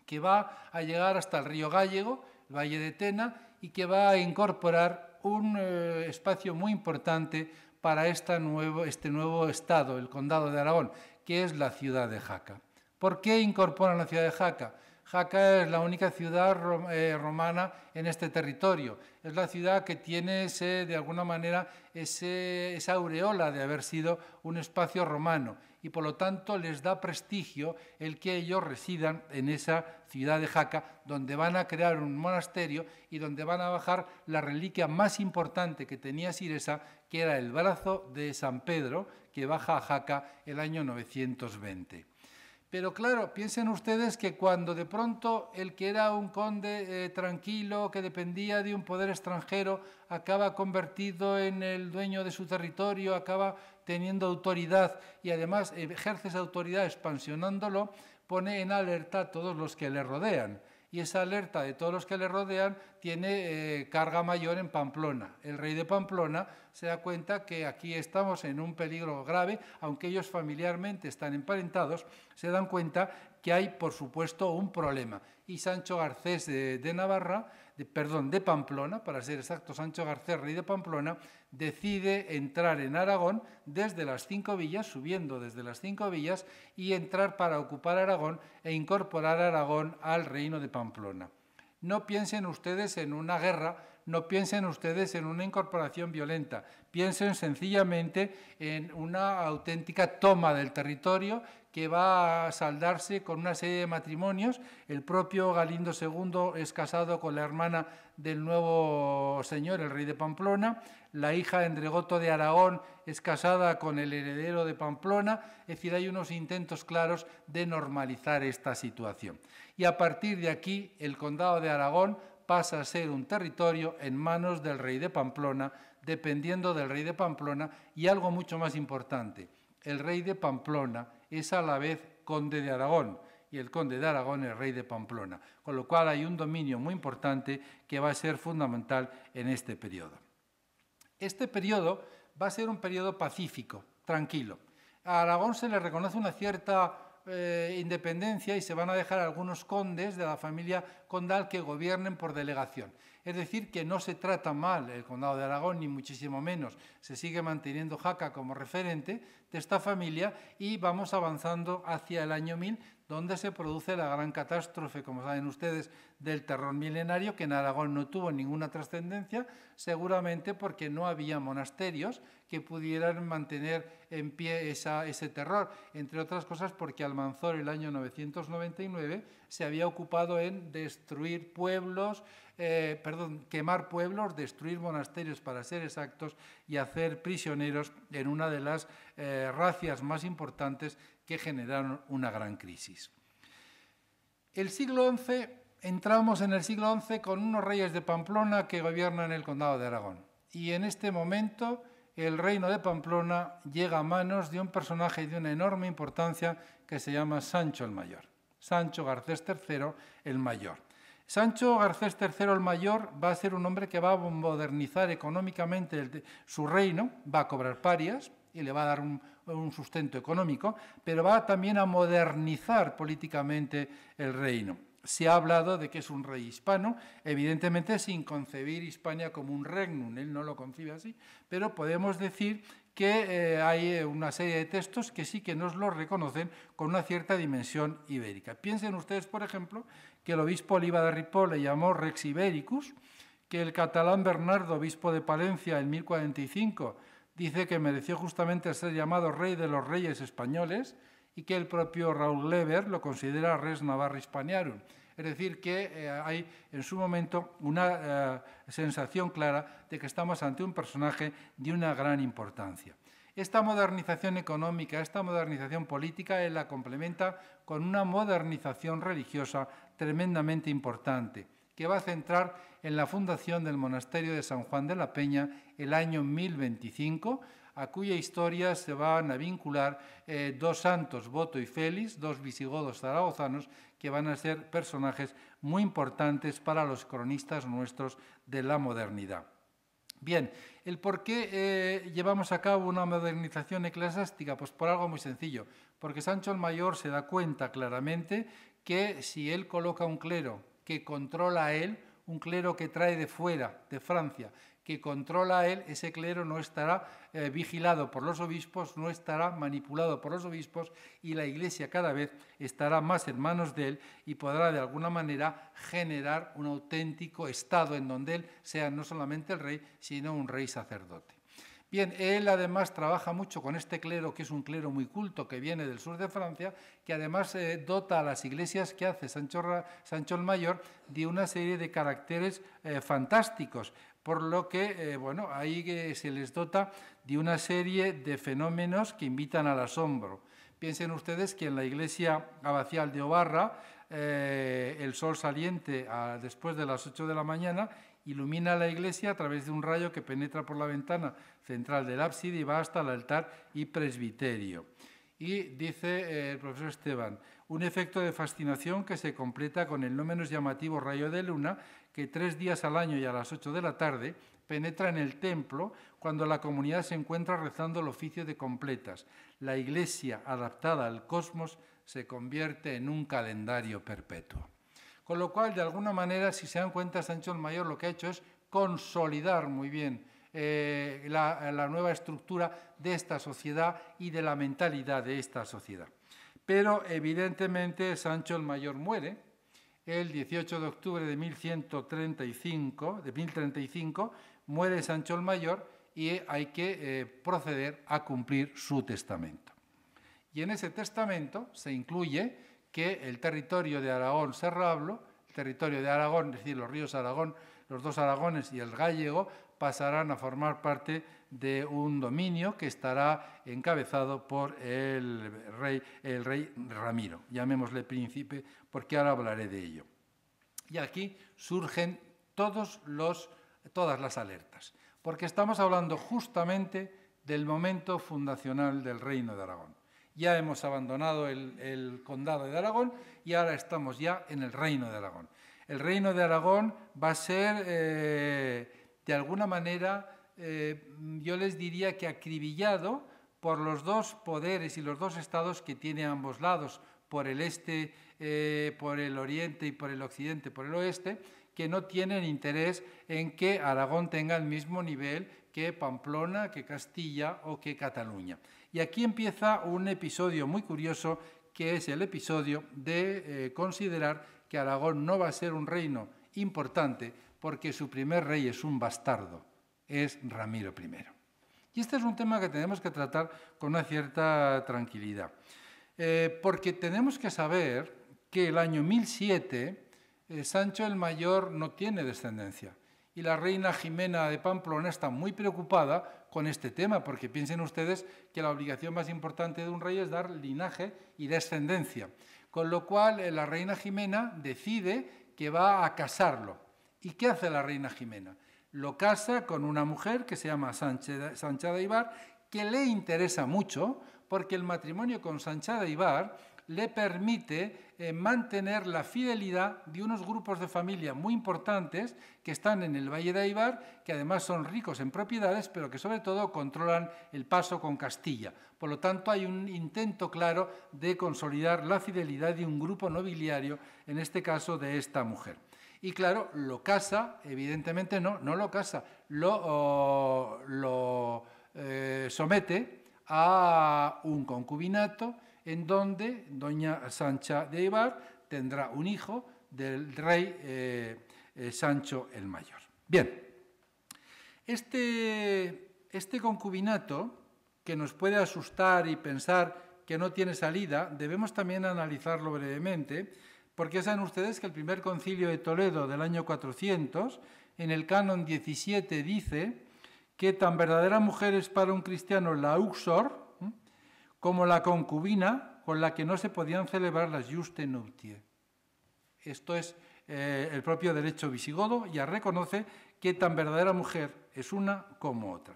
que va a llegar hasta el río Gallego, el Valle de Tena, y que va a incorporar un eh, espacio muy importante para este nuevo estado, el Condado de Aragón, que es la ciudad de Jaca. ¿Por qué incorporan la ciudad de Jaca? Jaca es la única ciudad eh, romana en este territorio. Es la ciudad que tiene, de alguna manera, esa aureola de haber sido un espacio romano y por lo tanto les da prestigio el que ellos residan en esa ciudad de Jaca, donde van a crear un monasterio y donde van a bajar la reliquia más importante que tenía Siresa, que era el brazo de San Pedro, que baja a Jaca el año 920. Pero claro, piensen ustedes que cuando de pronto el que era un conde eh, tranquilo, que dependía de un poder extranjero, acaba convertido en el dueño de su territorio, acaba teniendo autoridad y además ejerce esa autoridad expansionándolo, pone en alerta a todos los que le rodean y esa alerta de todos los que le rodean tiene eh, carga mayor en Pamplona. El rey de Pamplona se da cuenta que aquí estamos en un peligro grave, aunque ellos familiarmente están emparentados, se dan cuenta que hay, por supuesto, un problema. Y Sancho Garcés de Navarra de, perdón, de Pamplona, para ser exacto, Sancho García, rey de Pamplona, decide entrar en Aragón desde las cinco villas, subiendo desde las cinco villas, y entrar para ocupar Aragón e incorporar Aragón al reino de Pamplona. No piensen ustedes en una guerra no piensen ustedes en una incorporación violenta, piensen sencillamente en una auténtica toma del territorio que va a saldarse con una serie de matrimonios. El propio Galindo II es casado con la hermana del nuevo señor, el rey de Pamplona. La hija de Endregoto de Aragón es casada con el heredero de Pamplona. Es decir, hay unos intentos claros de normalizar esta situación. Y a partir de aquí, el condado de Aragón pasa a ser un territorio en manos del rey de Pamplona, dependiendo del rey de Pamplona, y algo mucho más importante, el rey de Pamplona es a la vez conde de Aragón, y el conde de Aragón es rey de Pamplona, con lo cual hay un dominio muy importante que va a ser fundamental en este periodo. Este periodo va a ser un periodo pacífico, tranquilo. A Aragón se le reconoce una cierta eh, independencia y se van a dejar algunos condes de la familia condal que gobiernen por delegación. Es decir, que no se trata mal el condado de Aragón, ni muchísimo menos. Se sigue manteniendo Jaca como referente de esta familia y vamos avanzando hacia el año 1000, donde se produce la gran catástrofe, como saben ustedes, del terror milenario, que en Aragón no tuvo ninguna trascendencia, seguramente porque no había monasterios, que pudieran mantener en pie ese terror, entre otras cosas porque Almanzor el año 999 se había ocupado en destruir pueblos, eh, perdón, quemar pueblos, destruir monasterios para ser exactos y hacer prisioneros en una de las eh, racias más importantes que generaron una gran crisis. El siglo XI, entramos en el siglo XI con unos reyes de Pamplona que gobiernan el condado de Aragón. Y en este momento el reino de Pamplona llega a manos de un personaje de una enorme importancia que se llama Sancho el Mayor, Sancho Garcés III el Mayor. Sancho Garcés III el Mayor va a ser un hombre que va a modernizar económicamente su reino, va a cobrar parias y le va a dar un sustento económico, pero va también a modernizar políticamente el reino se ha hablado de que es un rey hispano, evidentemente sin concebir Hispania como un regnum, él no lo concibe así, pero podemos decir que eh, hay eh, una serie de textos que sí que nos lo reconocen con una cierta dimensión ibérica. Piensen ustedes, por ejemplo, que el obispo Oliva de Ripo le llamó Rex Ibericus, que el catalán Bernardo, obispo de Palencia en 1045, dice que mereció justamente ser llamado rey de los reyes españoles, y que el propio Raúl Leber lo considera res navarra hispaniarum. Es decir, que eh, hay en su momento una eh, sensación clara de que estamos ante un personaje de una gran importancia. Esta modernización económica, esta modernización política, él la complementa con una modernización religiosa tremendamente importante, que va a centrar en la fundación del monasterio de San Juan de la Peña el año 1025 a cuya historia se van a vincular eh, dos santos, Boto y Félix, dos visigodos zaragozanos, que van a ser personajes muy importantes para los cronistas nuestros de la modernidad. Bien, ¿el por qué eh, llevamos a cabo una modernización eclesiástica? Pues por algo muy sencillo, porque Sancho el Mayor se da cuenta claramente que si él coloca un clero que controla a él, un clero que trae de fuera, de Francia, que controla él, ese clero no estará eh, vigilado por los obispos, no estará manipulado por los obispos y la Iglesia cada vez estará más en manos de él y podrá de alguna manera generar un auténtico Estado en donde él sea no solamente el rey, sino un rey sacerdote. Bien, él además trabaja mucho con este clero, que es un clero muy culto, que viene del sur de Francia, que además eh, dota a las iglesias que hace Sancho, el Mayor de una serie de caracteres eh, fantásticos por lo que eh, bueno, ahí eh, se les dota de una serie de fenómenos que invitan al asombro. Piensen ustedes que en la iglesia abacial de Obarra eh, el sol saliente después de las 8 de la mañana ilumina la iglesia a través de un rayo que penetra por la ventana central del ábside y va hasta el altar y presbiterio. Y dice el profesor Esteban, un efecto de fascinación que se completa con el no menos llamativo rayo de luna que tres días al año y a las ocho de la tarde penetra en el templo cuando la comunidad se encuentra rezando el oficio de completas. La iglesia, adaptada al cosmos, se convierte en un calendario perpetuo. Con lo cual, de alguna manera, si se dan cuenta, Sancho el Mayor lo que ha hecho es consolidar muy bien eh, la nueva estructura de esta sociedad y de la mentalidad de esta sociedad. Pero evidentemente Sancho el Mayor muere, el 18 de octubre de 1135, de 1035, muere Sancho el Mayor y hay que eh, proceder a cumplir su testamento. Y en ese testamento se incluye que el territorio de Aragón Serrablo, el territorio de Aragón, es decir, los ríos Aragón, los dos Aragones y el Gallego, pasarán a formar parte de un dominio que estará encabezado por el rey, el rey Ramiro. Llamémosle príncipe porque ahora hablaré de ello. Y aquí surgen todos los, todas las alertas, porque estamos hablando justamente del momento fundacional del reino de Aragón. Ya hemos abandonado el, condado de Aragón y ahora estamos ya en el reino de Aragón. El reino de Aragón va a ser, eh, de alguna manera, eh, yo les diría que acribillado por los dos poderes y los dos estados que tiene ambos lados, por el este, eh, por el oriente y por el occidente, por el oeste, que no tienen interés en que Aragón tenga el mismo nivel que Pamplona, que Castilla o que Cataluña. Y aquí empieza un episodio muy curioso, que es el episodio de eh, considerar que Aragón no va a ser un reino importante porque su primer rey es un bastardo es Ramiro I. Y este es un tema que tenemos que tratar con una cierta tranquilidad, eh, porque tenemos que saber que el año 1007 eh, Sancho el Mayor no tiene descendencia y la reina Jimena de Pamplona está muy preocupada con este tema, porque piensen ustedes que la obligación más importante de un rey es dar linaje y descendencia, con lo cual eh, la reina Jimena decide que va a casarlo. ¿Y qué hace la reina Jimena? lo casa con una mujer que se llama Sanchada Ibar, que le interesa mucho porque el matrimonio con Sanchada Ibar le permite eh, mantener la fidelidad de unos grupos de familia muy importantes que están en el Valle de Ibar, que además son ricos en propiedades, pero que sobre todo controlan el paso con Castilla. Por lo tanto, hay un intento claro de consolidar la fidelidad de un grupo nobiliario, en este caso de esta mujer. Y claro, lo casa, evidentemente no, no lo casa, lo, eh, somete a un concubinato en donde doña Sancha de Ibar tendrá un hijo del rey eh, eh, Sancho el Mayor. Bien, este, este concubinato que nos puede asustar y pensar que no tiene salida, debemos también analizarlo brevemente porque saben ustedes que el primer concilio de Toledo del año 400, en el canon 17, dice que tan verdadera mujer es para un cristiano la uxor como la concubina con la que no se podían celebrar las juste Esto es eh, el propio derecho visigodo, ya reconoce que tan verdadera mujer es una como otra.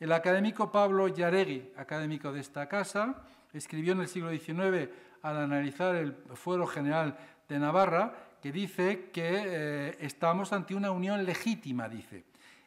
El académico Pablo Yaregui, académico de esta casa, escribió en el siglo XIX, al analizar el fuero general de Navarra, que dice que eh, estamos ante una unión legítima, dice,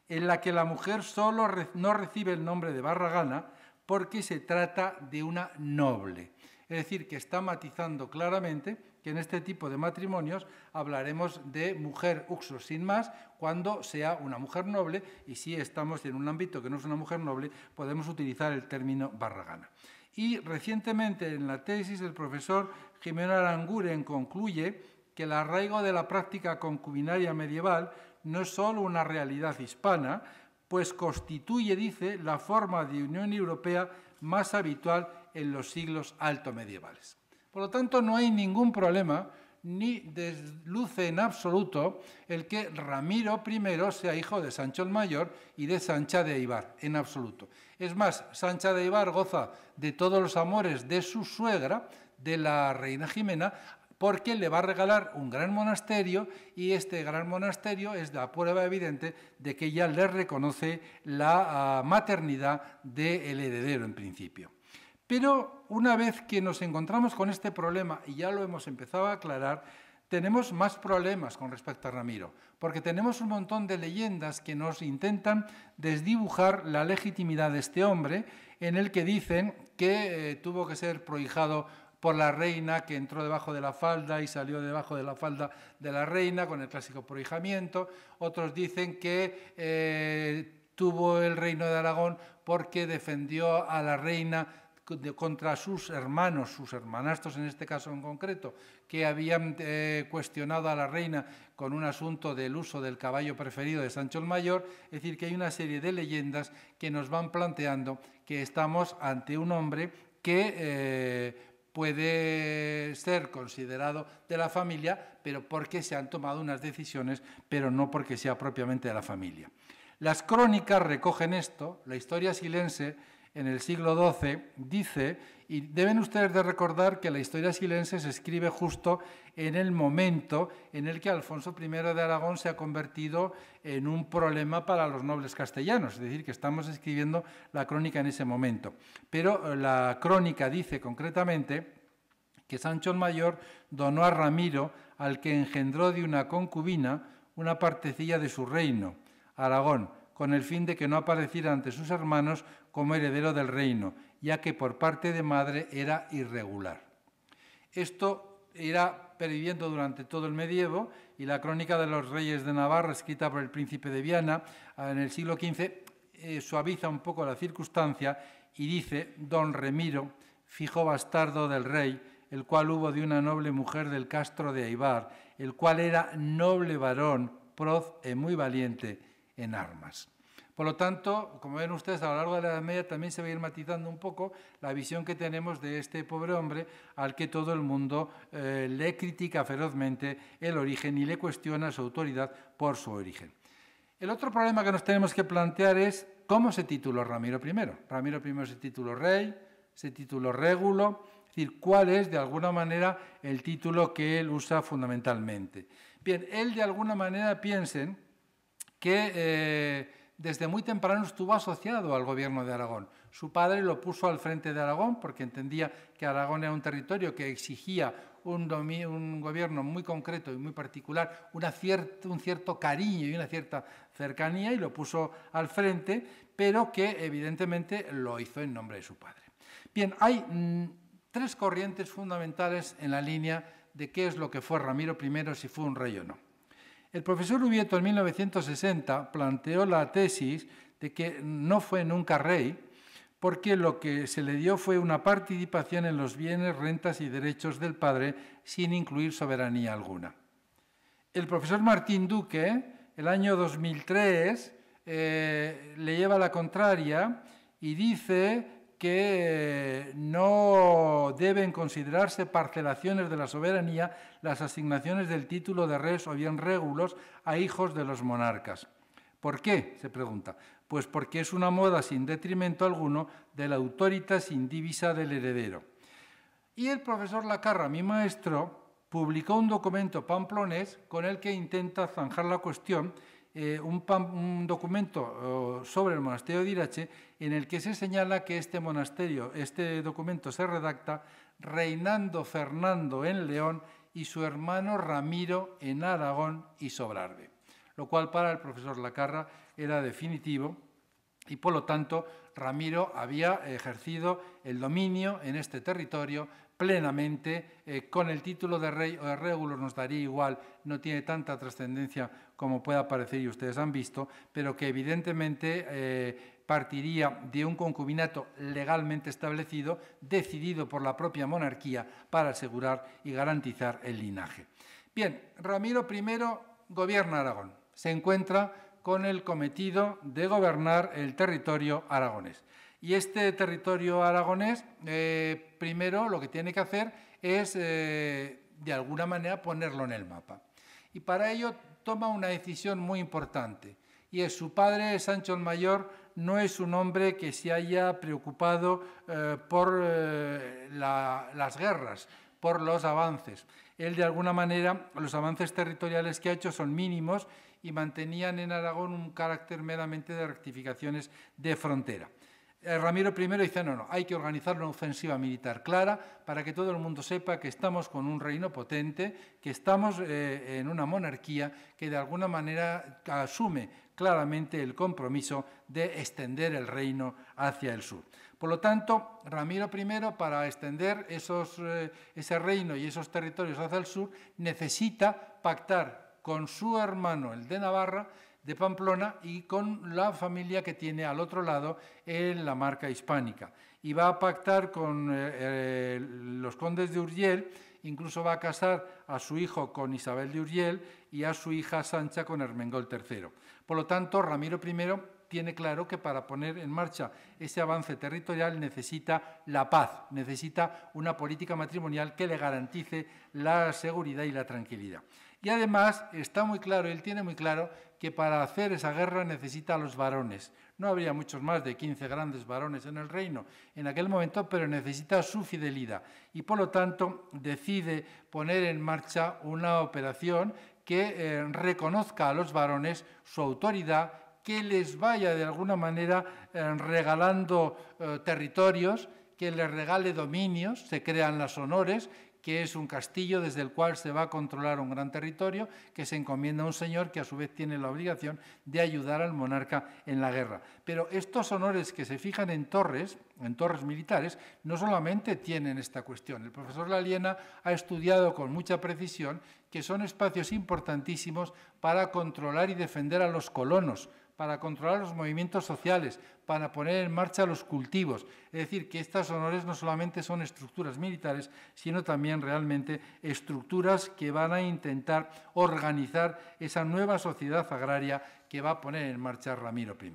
en la que la mujer solo no recibe el nombre de barragana porque se trata de una noble. Es decir, que está matizando claramente que en este tipo de matrimonios hablaremos de mujer uxo sin más cuando sea una mujer noble y si estamos en un ámbito que no es una mujer noble podemos utilizar el término barragana. Y recientemente en la tesis el profesor Jiménez Aranguren concluye que el arraigo de la práctica concubinaria medieval no es solo una realidad hispana, pues constituye, dice, la forma de unión europea más habitual en los siglos altomedievales. Por lo tanto, no hay ningún problema ni desluce en absoluto el que Ramiro I sea hijo de Sancho el Mayor y de Sancha de Ibar, en absoluto. Es más, Sancha de Ibar goza de todos los amores de su suegra, de la reina Jimena, porque le va a regalar un gran monasterio y este gran monasterio es la prueba evidente de que ella le reconoce la ah, maternidad del heredero en principio. Pero una vez que nos encontramos con este problema, y ya lo hemos empezado a aclarar, tenemos más problemas con respecto a Ramiro, porque tenemos un montón de leyendas que nos intentan desdibujar la legitimidad de este hombre, en el que dicen que eh, tuvo que ser prohijado por la reina que entró debajo de la falda y salió debajo de la falda de la reina, con el clásico prohijamiento. Otros dicen que eh, tuvo el reino de Aragón porque defendió a la reina contra sus hermanos, sus hermanastros en este caso en concreto, que habían eh, cuestionado a la reina con un asunto del uso del caballo preferido de Sancho el Mayor, es decir, que hay una serie de leyendas que nos van planteando que estamos ante un hombre que eh, puede ser considerado de la familia, pero porque se han tomado unas decisiones, pero no porque sea propiamente de la familia. Las crónicas recogen esto, la historia silense en el siglo XII dice y deben ustedes de recordar que la historia silense se escribe justo en el momento en el que Alfonso I de Aragón se ha convertido en un problema para los nobles castellanos, es decir, que estamos escribiendo la crónica en ese momento. Pero eh, la crónica dice concretamente que Sancho el Mayor donó a Ramiro, al que engendró de una concubina, una partecilla de su reino, Aragón, con el fin de que no apareciera ante sus hermanos como heredero del reino, ya que por parte de madre era irregular. Esto era perviviendo durante todo el medievo y la crónica de los reyes de Navarra, escrita por el príncipe de Viana en el siglo XV, eh, suaviza un poco la circunstancia y dice, don Remiro, fijo bastardo del rey, el cual hubo de una noble mujer del Castro de Aibar, el cual era noble varón, proz y muy valiente en armas. Por lo tanto, como ven ustedes, a lo largo de la Edad Media también se va a ir matizando un poco la visión que tenemos de este pobre hombre al que todo el mundo eh, le critica ferozmente el origen y le cuestiona su autoridad por su origen. El otro problema que nos tenemos que plantear es cómo se tituló Ramiro I. Ramiro I se tituló rey, se tituló régulo, es decir, cuál es de alguna manera el título que él usa fundamentalmente. Bien, él de alguna manera piensen que eh, desde muy temprano estuvo asociado al gobierno de Aragón. Su padre lo puso al frente de Aragón porque entendía que Aragón era un territorio que exigía un, gobierno muy concreto y muy particular, un cierto cariño y una cierta cercanía, y lo puso al frente, pero que evidentemente lo hizo en nombre de su padre. Bien, hay mm, tres corrientes fundamentales en la línea de qué es lo que fue Ramiro I, si fue un rey o no. El profesor Ubieto en 1960 planteó la tesis de que no fue nunca rey, porque lo que se le dio fue una participación en los bienes, rentas y derechos del padre sin incluir soberanía alguna. El profesor Martín Duque, el año 2003, eh, le lleva la contraria y dice que no deben considerarse parcelaciones de la soberanía las asignaciones del título de res o bien régulos a hijos de los monarcas. ¿Por qué? se pregunta. Pues porque es una moda sin detrimento alguno de la sin indivisa del heredero. Y el profesor Lacarra, mi maestro, publicó un documento pamplonés con el que intenta zanjar la cuestión eh, un, un, documento eh, sobre el monasterio de Irache en el que se señala que este monasterio, este documento se redacta reinando Fernando en León y su hermano Ramiro en Aragón y Sobrarbe, lo cual para el profesor Lacarra era definitivo y por lo tanto Ramiro había ejercido el dominio en este territorio plenamente, eh, con el título de rey o de régulo nos daría igual, no tiene tanta trascendencia como pueda parecer y ustedes han visto, pero que evidentemente eh, partiría de un concubinato legalmente establecido, decidido por la propia monarquía para asegurar y garantizar el linaje. Bien, Ramiro I gobierna Aragón, se encuentra con el cometido de gobernar el territorio aragonés. Y este territorio aragonés, eh, primero lo que tiene que hacer es, eh, de alguna manera, ponerlo en el mapa. Y para ello toma una decisión muy importante, y es su padre, Sancho el Mayor, no es un hombre que se haya preocupado eh, por las guerras, por los avances. Él, de alguna manera, los avances territoriales que ha hecho son mínimos y mantenían en Aragón un carácter meramente de rectificaciones de frontera. Eh, Ramiro I dice, no, no, hay que organizar una ofensiva militar clara para que todo el mundo sepa que estamos con un reino potente, que estamos eh, en una monarquía que de alguna manera asume claramente el compromiso de extender el reino hacia el sur. Por lo tanto, Ramiro I, para extender eh, ese reino y esos territorios hacia el sur, necesita pactar con su hermano, el de Navarra, de Pamplona y con la familia que tiene al otro lado en la marca hispánica. Y va a pactar con eh, eh, los condes de Urgel, incluso va a casar a su hijo con Isabel de Uriel... y a su hija Sancha con Hermengol III. Por lo tanto, Ramiro I tiene claro que para poner en marcha ese avance territorial necesita la paz, necesita una política matrimonial que le garantice la seguridad y la tranquilidad. Y además está muy claro, él tiene muy claro que para hacer esa guerra necesita a los varones. No habría muchos más de 15 grandes varones en el reino en aquel momento, pero necesita su fidelidad y por lo tanto decide poner en marcha una operación que eh, reconozca a los varones su autoridad, que les vaya de alguna manera eh, regalando eh, territorios que les regale dominios, se crean las honores que es un castillo desde el cual se va a controlar un gran territorio que se encomienda a un señor que a su vez tiene la obligación de ayudar al monarca en la guerra. Pero estos honores que se fijan en torres, en torres militares, no solamente tienen esta cuestión. El profesor Laliena ha estudiado con mucha precisión que son espacios importantísimos para controlar y defender a los colonos para controlar los movimientos sociales, para poner en marcha los cultivos. Es decir, que estas honores no solamente son estructuras militares, sino también realmente estructuras que van a intentar organizar esa nueva sociedad agraria que va a poner en marcha Ramiro I.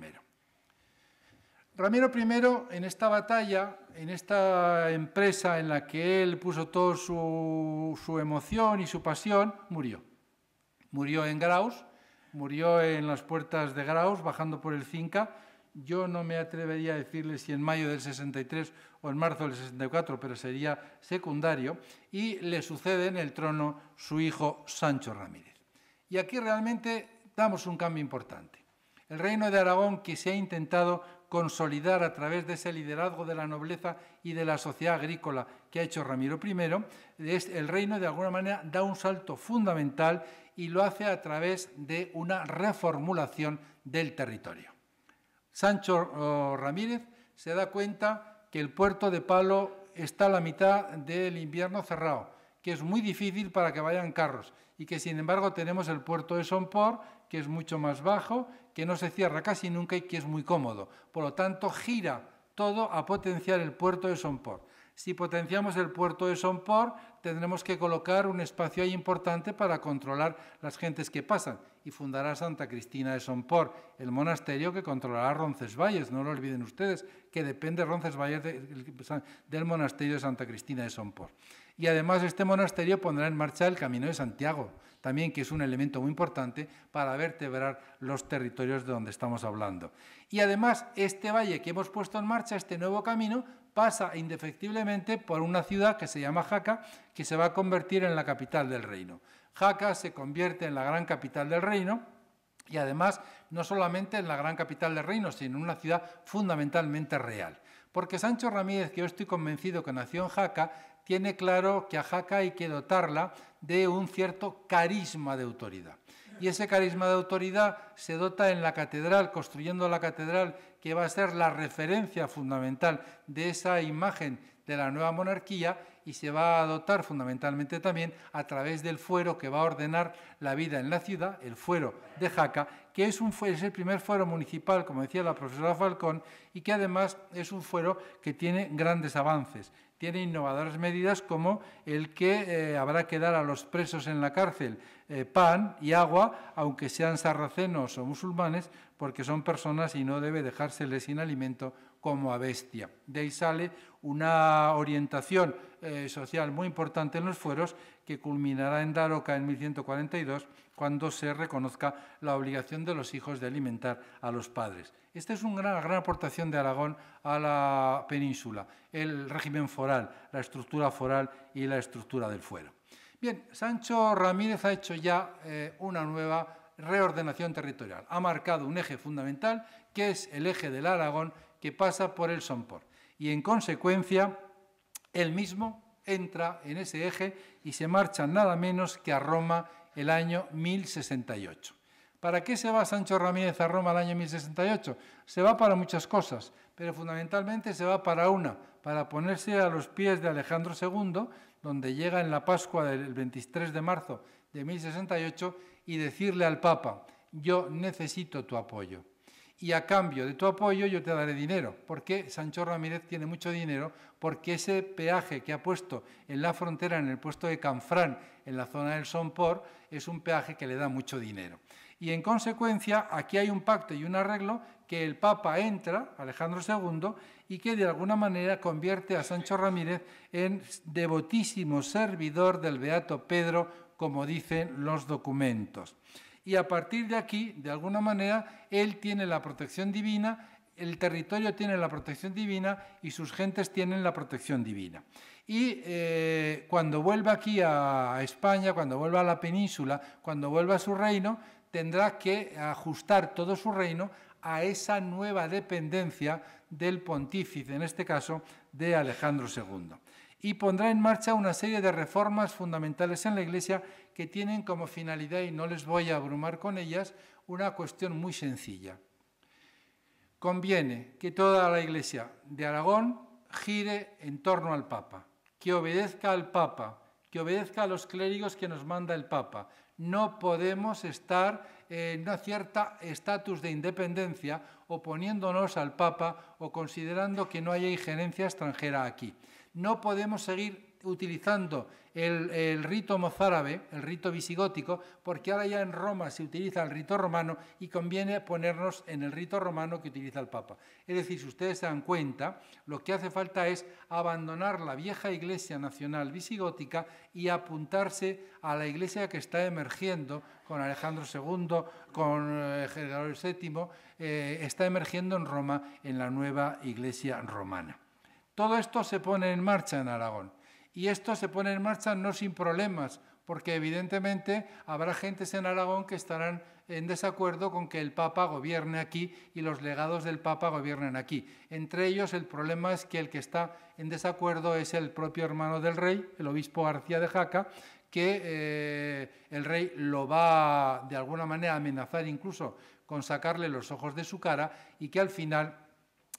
Ramiro I, en esta batalla, en esta empresa en la que él puso toda su, su emoción y su pasión, murió. Murió en Graus, murió en las puertas de Graus, bajando por el Cinca. Yo no me atrevería a decirle si en mayo del 63 o en marzo del 64, pero sería secundario. Y le sucede en el trono su hijo Sancho Ramírez. Y aquí realmente damos un cambio importante. El reino de Aragón que se ha intentado consolidar a través de ese liderazgo de la nobleza y de la sociedad agrícola que ha hecho Ramiro I, el reino de alguna manera da un salto fundamental y lo hace a través de una reformulación del territorio. Sancho oh, Ramírez se da cuenta que el puerto de Palo está a la mitad del invierno cerrado, que es muy difícil para que vayan carros y que sin embargo tenemos el puerto de Sonpor que es mucho más bajo que no se cierra casi nunca y que es muy cómodo. Por lo tanto, gira todo a potenciar el puerto de Somport. Si potenciamos el puerto de Somport, tendremos que colocar un espacio ahí importante para controlar las gentes que pasan y fundará Santa Cristina de Somport, el monasterio que controlará Roncesvalles, no lo olviden ustedes, que depende Roncesvalles del monasterio de Santa Cristina de Somport. Y además este monasterio pondrá en marcha el Camino de Santiago, también que es un elemento muy importante para vertebrar los territorios de donde estamos hablando. Y además, este valle que hemos puesto en marcha, este nuevo camino, pasa indefectiblemente por una ciudad que se llama Jaca, que se va a convertir en la capital del reino. Jaca se convierte en la gran capital del reino, y además no solamente en la gran capital del reino, sino en una ciudad fundamentalmente real. Porque Sancho Ramírez, que yo estoy convencido que nació en Jaca, tiene claro que a Jaca hay que dotarla de un cierto carisma de autoridad. Y ese carisma de autoridad se dota en la catedral, construyendo la catedral que va a ser la referencia fundamental de esa imagen de la nueva monarquía y se va a dotar fundamentalmente también a través del fuero que va a ordenar la vida en la ciudad, el fuero de Jaca, que es, un, el primer fuero municipal, como decía la profesora Falcón, y que además es un fuero que tiene grandes avances tiene innovadoras medidas como el que eh, habrá que dar a los presos en la cárcel eh, pan y agua, aunque sean sarracenos o musulmanes, porque son personas y no debe dejárseles sin alimento como a bestia. De ahí sale una orientación eh, social muy importante en los fueros que culminará en Daroca en 1142 cuando se reconozca la obligación de los hijos de alimentar a los padres. Esta es una gran, aportación de Aragón a la península, el régimen foral, la estructura foral y la estructura del fuero. Bien, Sancho Ramírez ha hecho ya eh, una nueva reordenación territorial. Ha marcado un eje fundamental, que es el eje del Aragón, que pasa por el Sompor. Y en consecuencia, él mismo entra en ese eje y se marcha nada menos que a Roma el año 1068. ¿Para qué se va Sancho Ramírez a Roma el año 1068? Se va para muchas cosas, pero fundamentalmente se va para una, para ponerse a los pies de Alejandro II, donde llega en la Pascua del 23 de marzo de 1068, y decirle al Papa, yo necesito tu apoyo y a cambio de tu apoyo yo te daré dinero, porque Sancho Ramírez tiene mucho dinero, porque ese peaje que ha puesto en la frontera, en el puesto de Canfrán, en la zona del Sompor, es un peaje que le da mucho dinero. Y en consecuencia, aquí hay un pacto y un arreglo que el Papa entra, Alejandro II, y que de alguna manera convierte a Sancho Ramírez en devotísimo servidor del Beato Pedro, como dicen los documentos y a partir de aquí, de alguna manera, él tiene la protección divina, el territorio tiene la protección divina y sus gentes tienen la protección divina. Y eh, cuando vuelva aquí a, a España, cuando vuelva a la península, cuando vuelva a su reino, tendrá que ajustar todo su reino a esa nueva dependencia del pontífice, en este caso de Alejandro II. Y pondrá en marcha una serie de reformas fundamentales en la Iglesia que tienen como finalidad, y no les voy a abrumar con ellas, una cuestión muy sencilla. Conviene que toda la Iglesia de Aragón gire en torno al Papa, que obedezca al Papa, que obedezca a los clérigos que nos manda el Papa. No podemos estar en una cierta estatus de independencia oponiéndonos al Papa o considerando que no haya injerencia extranjera aquí. No podemos seguir utilizando el, rito mozárabe, el rito visigótico, porque ahora ya en Roma se utiliza el rito romano y conviene ponernos en el rito romano que utiliza el Papa. Es decir, si ustedes se dan cuenta, lo que hace falta es abandonar la vieja Iglesia Nacional visigótica y apuntarse a la Iglesia que está emergiendo con Alejandro II, con eh, Gerardo VII, eh, está emergiendo en Roma en la nueva Iglesia romana. Todo esto se pone en marcha en Aragón. Y esto se pone en marcha no sin problemas, porque evidentemente habrá gentes en Aragón que estarán en desacuerdo con que el Papa gobierne aquí y los legados del Papa gobiernen aquí. Entre ellos el problema es que el que está en desacuerdo es el propio hermano del rey, el obispo García de Jaca, que eh, el rey lo va de alguna manera a amenazar incluso con sacarle los ojos de su cara y que al final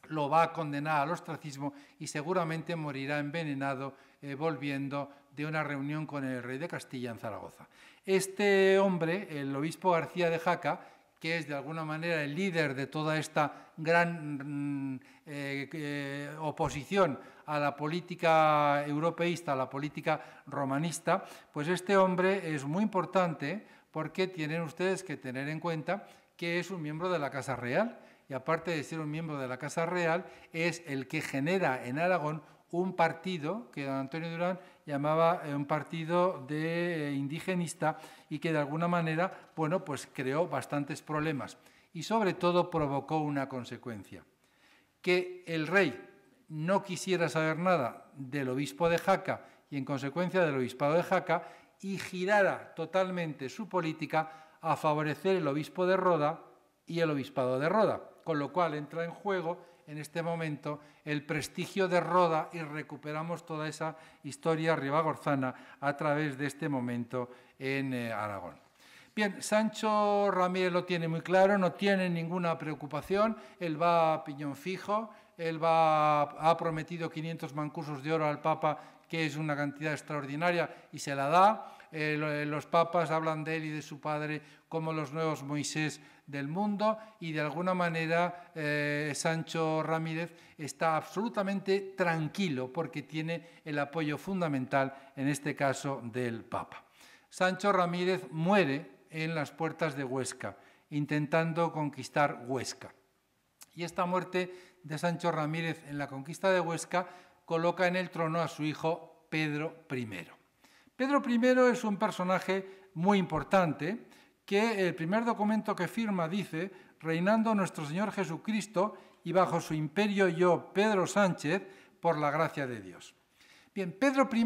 lo va a condenar al ostracismo y seguramente morirá envenenado eh, volviendo de una reunión con el rey de Castilla en Zaragoza. Este hombre, el obispo García de Jaca, que es de alguna manera el líder de toda esta gran mm, eh, eh, oposición a la política europeísta, a la política romanista, pues este hombre es muy importante porque tienen ustedes que tener en cuenta que es un miembro de la Casa Real y aparte de ser un miembro de la Casa Real, es el que genera en Aragón un partido que don Antonio Durán llamaba eh, un partido de eh, indigenista y que de alguna manera, bueno, pues creó bastantes problemas y sobre todo provocó una consecuencia, que el rey no quisiera saber nada del obispo de Jaca y en consecuencia del obispado de Jaca y girara totalmente su política a favorecer el obispo de Roda y el obispado de Roda, con lo cual entra en juego en este momento el prestigio de Roda y recuperamos toda esa historia ribagorzana a través de este momento en eh, Aragón. Bien, Sancho Ramírez lo tiene muy claro, no tiene ninguna preocupación, él va a piñón fijo, él va, ha prometido 500 mancusos de oro al Papa, que es una cantidad extraordinaria, y se la da. Eh, eh, los papas hablan de él y de su padre como los nuevos Moisés del mundo y de alguna manera eh, Sancho Ramírez está absolutamente tranquilo porque tiene el apoyo fundamental, en este caso, del Papa. Sancho Ramírez muere en las puertas de Huesca, intentando conquistar Huesca. Y esta muerte de Sancho Ramírez en la conquista de Huesca coloca en el trono a su hijo Pedro I. Pedro I es un personaje muy importante que el primer documento que firma dice, reinando nuestro Señor Jesucristo y bajo su imperio yo, Pedro Sánchez, por la gracia de Dios. Bien, Pedro I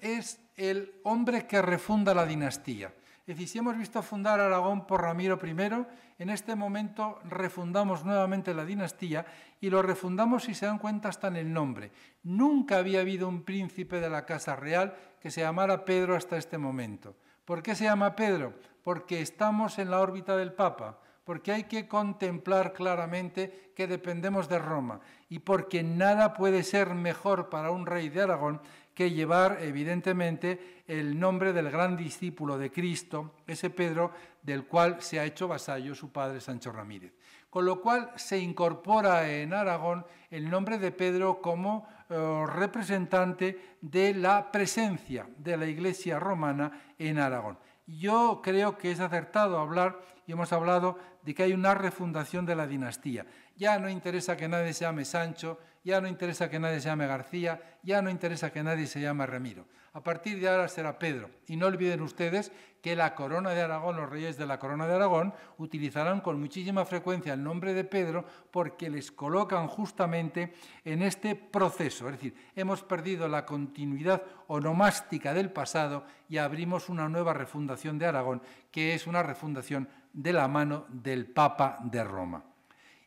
es el hombre que refunda la dinastía. Es decir, si hemos visto fundar Aragón por Ramiro I, en este momento refundamos nuevamente la dinastía y lo refundamos, si se dan cuenta, hasta en el nombre. Nunca había habido un príncipe de la Casa Real que se llamara Pedro hasta este momento. ¿Por qué se llama Pedro? Porque estamos en la órbita del Papa, porque hay que contemplar claramente que dependemos de Roma y porque nada puede ser mejor para un rey de Aragón que llevar evidentemente el nombre del gran discípulo de Cristo, ese Pedro del cual se ha hecho vasallo su padre Sancho Ramírez. Con lo cual se incorpora en Aragón el nombre de Pedro como eh, representante de la presencia de la Iglesia romana en Aragón. Yo creo que es acertado hablar, y hemos hablado, de que hay una refundación de la dinastía. Ya no interesa que nadie se llame Sancho, ya no interesa que nadie se llame García, ya no interesa que nadie se llame Ramiro. A partir de ahora será Pedro. Y no olviden ustedes que la corona de Aragón, los reyes de la corona de Aragón, utilizarán con muchísima frecuencia el nombre de Pedro porque les colocan justamente en este proceso. Es decir, hemos perdido la continuidad onomástica del pasado y abrimos una nueva refundación de Aragón, que es una refundación de la mano del Papa de Roma.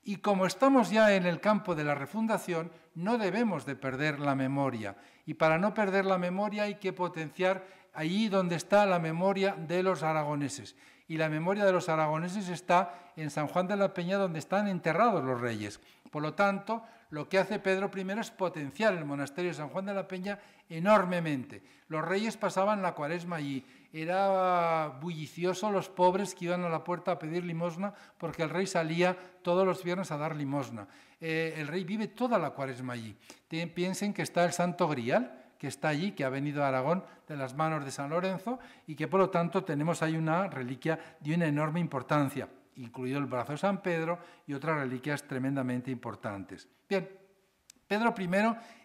Y como estamos ya en el campo de la refundación, no debemos de perder la memoria. Y para no perder la memoria hay que potenciar allí donde está la memoria de los aragoneses. Y la memoria de los aragoneses está en San Juan de la Peña, donde están enterrados los reyes. Por lo tanto, lo que hace Pedro I es potenciar el monasterio de San Juan de la Peña enormemente. Los reyes pasaban la cuaresma allí. Era bullicioso los pobres que iban a la puerta a pedir limosna porque el rey salía todos los viernes a dar limosna. Eh, el rey vive toda la cuaresma allí. piensen que está el Santo Grial que está allí, que ha venido a Aragón de las manos de San Lorenzo y que por lo tanto tenemos ahí una reliquia de una enorme importancia incluido el brazo de San Pedro y otras reliquias tremendamente importantes. Bien, Pedro I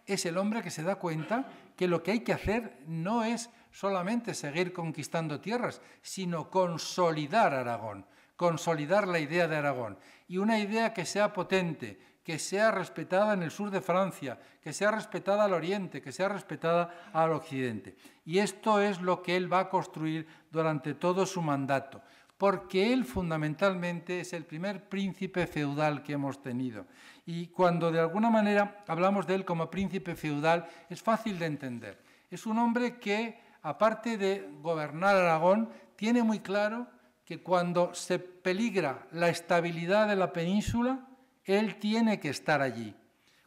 es el hombre que se da cuenta que lo que hay que hacer no es solamente seguir conquistando tierras, sino consolidar Aragón, consolidar la idea de Aragón. Y una idea que sea potente, que sea respetada en el sur de Francia, que sea respetada al oriente, que sea respetada al occidente. Y esto es lo que él va a construir durante todo su mandato porque él fundamentalmente es el primer príncipe feudal que hemos tenido. Y cuando de alguna manera hablamos de él como príncipe feudal, es fácil de entender. Es un hombre que, aparte de gobernar Aragón, tiene muy claro que cuando se peligra la estabilidad de la península, él tiene que estar allí.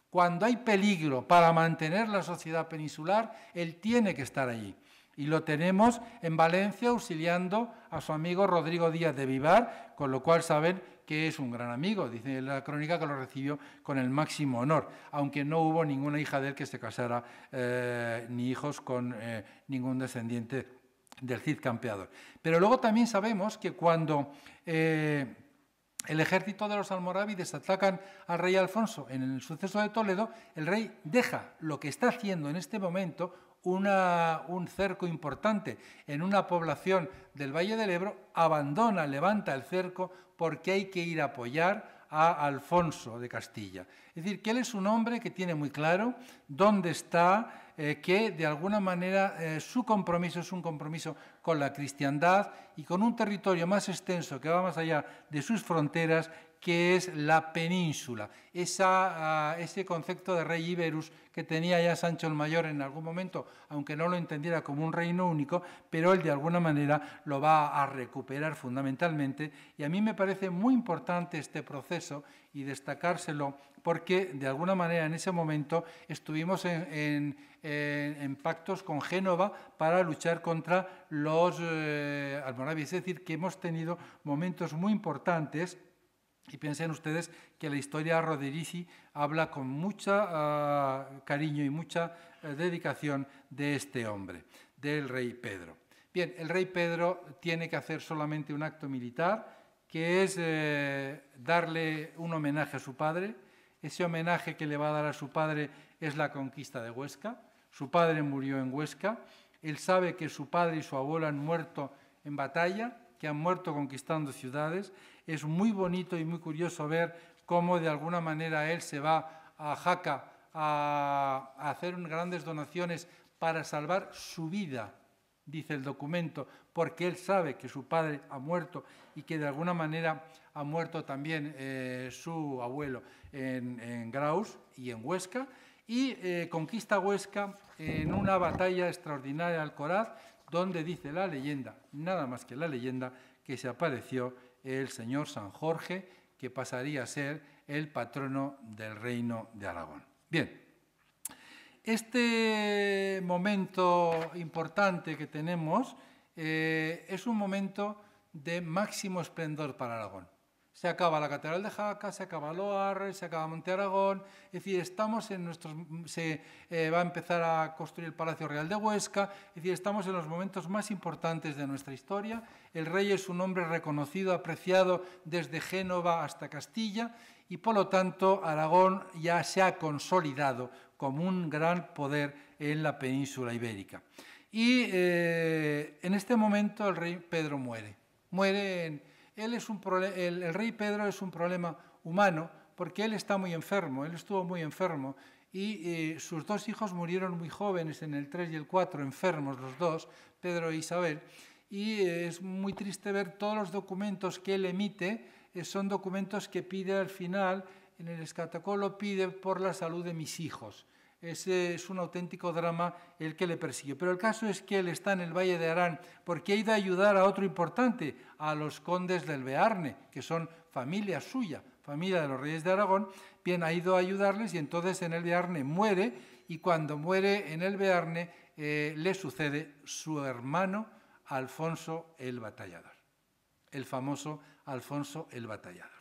Cuando hay peligro para mantener la sociedad peninsular, él tiene que estar allí. Y lo tenemos en Valencia auxiliando a su amigo Rodrigo Díaz de Vivar, con lo cual saben que es un gran amigo. Dice la crónica que lo recibió con el máximo honor, aunque no hubo ninguna hija de él que se casara, eh, ni hijos con eh, ningún descendiente del Cid campeador. Pero luego también sabemos que cuando... Eh, el ejército de los almorávides atacan al rey Alfonso en el suceso de Toledo, el rey deja lo que está haciendo en este momento, un cerco importante en una población del Valle del Ebro, abandona, levanta el cerco porque hay que ir a apoyar a Alfonso de Castilla. Es decir, que él es un hombre que tiene muy claro dónde está, eh, que de alguna manera eh, su compromiso es un compromiso con la cristiandad y con un territorio más extenso que va más allá de sus fronteras que es la península. Ah, ese concepto de rey Iberus que tenía ya Sancho el Mayor en algún momento, aunque no lo entendiera como un reino único, pero él de alguna manera lo va a recuperar fundamentalmente. Y a mí me parece muy importante este proceso y destacárselo porque de alguna manera en ese momento estuvimos en, pactos con Génova para luchar contra los eh, Es decir, que hemos tenido momentos muy importantes y piensen ustedes que la historia Roderici habla con mucho ah, cariño y mucha eh, dedicación de este hombre, del rey Pedro. Bien, el rey Pedro tiene que hacer solamente un acto militar, que es eh, darle un homenaje a su padre. Ese homenaje que le va a dar a su padre es la conquista de Huesca. Su padre murió en Huesca. Él sabe que su padre y su abuelo han muerto en batalla, que han muerto conquistando ciudades es muy bonito y muy curioso ver cómo de alguna manera él se va a Jaca a hacer grandes donaciones para salvar su vida, dice el documento, porque él sabe que su padre ha muerto y que de alguna manera ha muerto también eh, su abuelo en, Graus y en Huesca, y eh, conquista Huesca en una batalla extraordinaria al Coraz, donde dice la leyenda, nada más que la leyenda, que se apareció el señor San Jorge, que pasaría a ser el patrono del reino de Aragón. Bien, este momento importante que tenemos eh, es un momento de máximo esplendor para Aragón. Se acaba la Catedral de Jaca, se acaba Loarre, se acaba Monte Aragón. Es decir, estamos en nuestros. Se eh, va a empezar a construir el Palacio Real de Huesca. Es decir, estamos en los momentos más importantes de nuestra historia. El rey es un hombre reconocido, apreciado desde Génova hasta Castilla. Y por lo tanto, Aragón ya se ha consolidado como un gran poder en la península ibérica. Y eh, en este momento el rey Pedro muere. Muere en el, rey Pedro es un problema humano porque él está muy enfermo, él estuvo muy enfermo y eh, sus dos hijos murieron muy jóvenes, en el 3 y el 4, enfermos los dos, Pedro e Isabel. Y eh, es muy triste ver todos los documentos que él emite, eh, son documentos que pide al final, en el escatacolo pide por la salud de mis hijos. Ese es un auténtico drama el que le persigue. Pero el caso es que él está en el Valle de Arán porque ha ido a ayudar a otro importante, a los condes del Bearne, que son familia suya, familia de los reyes de Aragón. Bien, ha ido a ayudarles y entonces en el Bearne muere y cuando muere en el Bearne eh, le sucede su hermano Alfonso el Batallador, el famoso Alfonso el Batallador.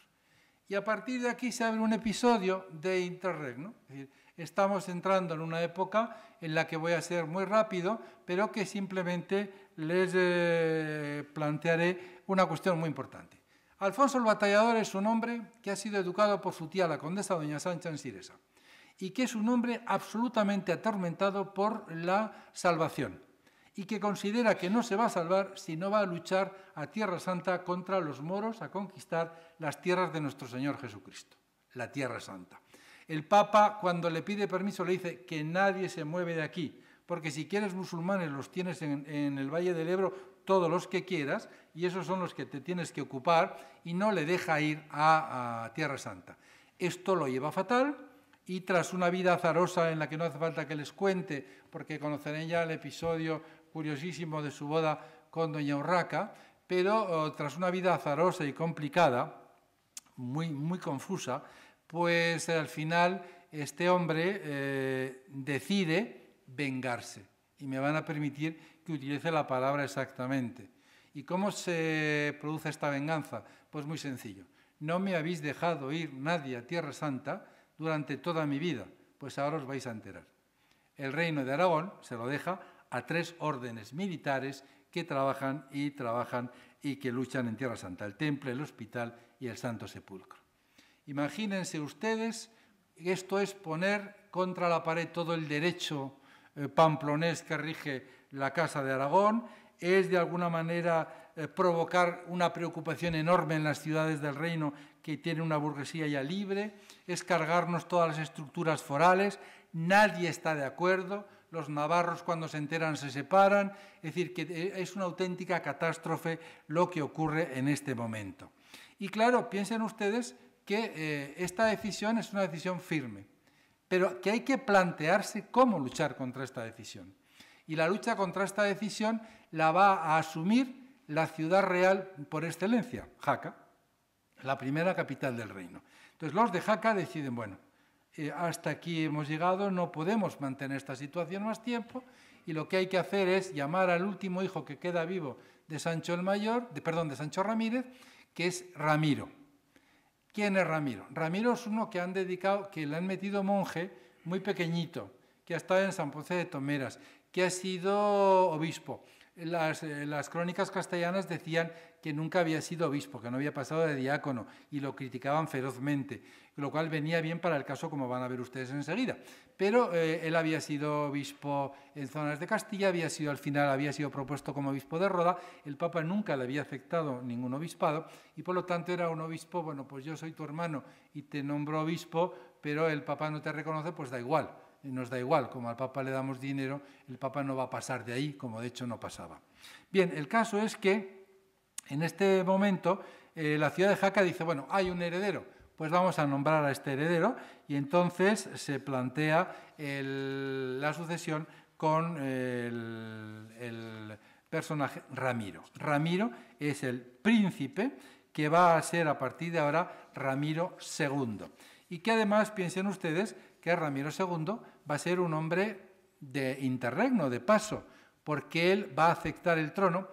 Y a partir de aquí se abre un episodio de interregno. Es Estamos entrando en una época en la que voy a ser muy rápido, pero que simplemente les eh, plantearé una cuestión muy importante. Alfonso el Batallador es un hombre que ha sido educado por su tía, la condesa doña Sancha en Siresa, y que es un hombre absolutamente atormentado por la salvación, y que considera que no se va a salvar si no va a luchar a Tierra Santa contra los moros a conquistar las tierras de nuestro Señor Jesucristo, la Tierra Santa. El Papa cuando le pide permiso le dice que nadie se mueve de aquí, porque si quieres musulmanes los tienes en, el Valle del Ebro todos los que quieras y esos son los que te tienes que ocupar y no le deja ir a, Tierra Santa. Esto lo lleva fatal y tras una vida azarosa en la que no hace falta que les cuente, porque conocerán ya el episodio curiosísimo de su boda con doña Urraca, pero oh, tras una vida azarosa y complicada, muy, muy confusa, pues al final este hombre eh, decide vengarse. Y me van a permitir que utilice la palabra exactamente. ¿Y cómo se produce esta venganza? Pues muy sencillo. No me habéis dejado ir nadie a Tierra Santa durante toda mi vida, pues ahora os vais a enterar. El reino de Aragón se lo deja a tres órdenes militares que trabajan y trabajan y que luchan en Tierra Santa, el Temple, el Hospital y el Santo Sepulcro. Imagínense ustedes, esto es poner contra la pared todo el derecho eh, pamplonés que rige la Casa de Aragón, es de alguna manera eh, provocar una preocupación enorme en las ciudades del reino que tiene una burguesía ya libre, es cargarnos todas las estructuras forales, nadie está de acuerdo, los navarros cuando se enteran se separan, es decir, que eh, es una auténtica catástrofe lo que ocurre en este momento. Y claro, piensen ustedes que eh, esta decisión es una decisión firme, pero que hay que plantearse cómo luchar contra esta decisión. Y la lucha contra esta decisión la va a asumir la ciudad real por excelencia, Jaca, la primera capital del reino. Entonces los de Jaca deciden, bueno, eh, hasta aquí hemos llegado, no podemos mantener esta situación más tiempo y lo que hay que hacer es llamar al último hijo que queda vivo de Sancho el Mayor, perdón, de Sancho Ramírez, que es Ramiro. ¿Quién es Ramiro? Ramiro es uno que han dedicado, que le han metido monje muy pequeñito, que ha estado en San Ponce de Tomeras, que ha sido obispo. Eh, las, crónicas castellanas decían que nunca había sido obispo, que no había pasado de diácono, y lo criticaban ferozmente, lo cual venía bien para el caso, como van a ver ustedes enseguida. Pero eh, él había sido obispo en zonas de Castilla, había sido al final, había sido propuesto como obispo de Roda, el Papa nunca le había afectado ningún obispado, y por lo tanto era un obispo, bueno, pues yo soy tu hermano y te nombro obispo, pero el Papa no te reconoce, pues da igual nos da igual, como al Papa le damos dinero, el Papa no va a pasar de ahí, como de hecho no pasaba. Bien, el caso es que en este momento eh, la ciudad de Jaca dice, bueno, hay un heredero, pues vamos a nombrar a este heredero y entonces se plantea la sucesión con el, el personaje Ramiro. Ramiro es el príncipe que va a ser a partir de ahora Ramiro II. Y que además piensen ustedes que Ramiro II va a ser un hombre de interregno, de paso, porque él va a aceptar el trono.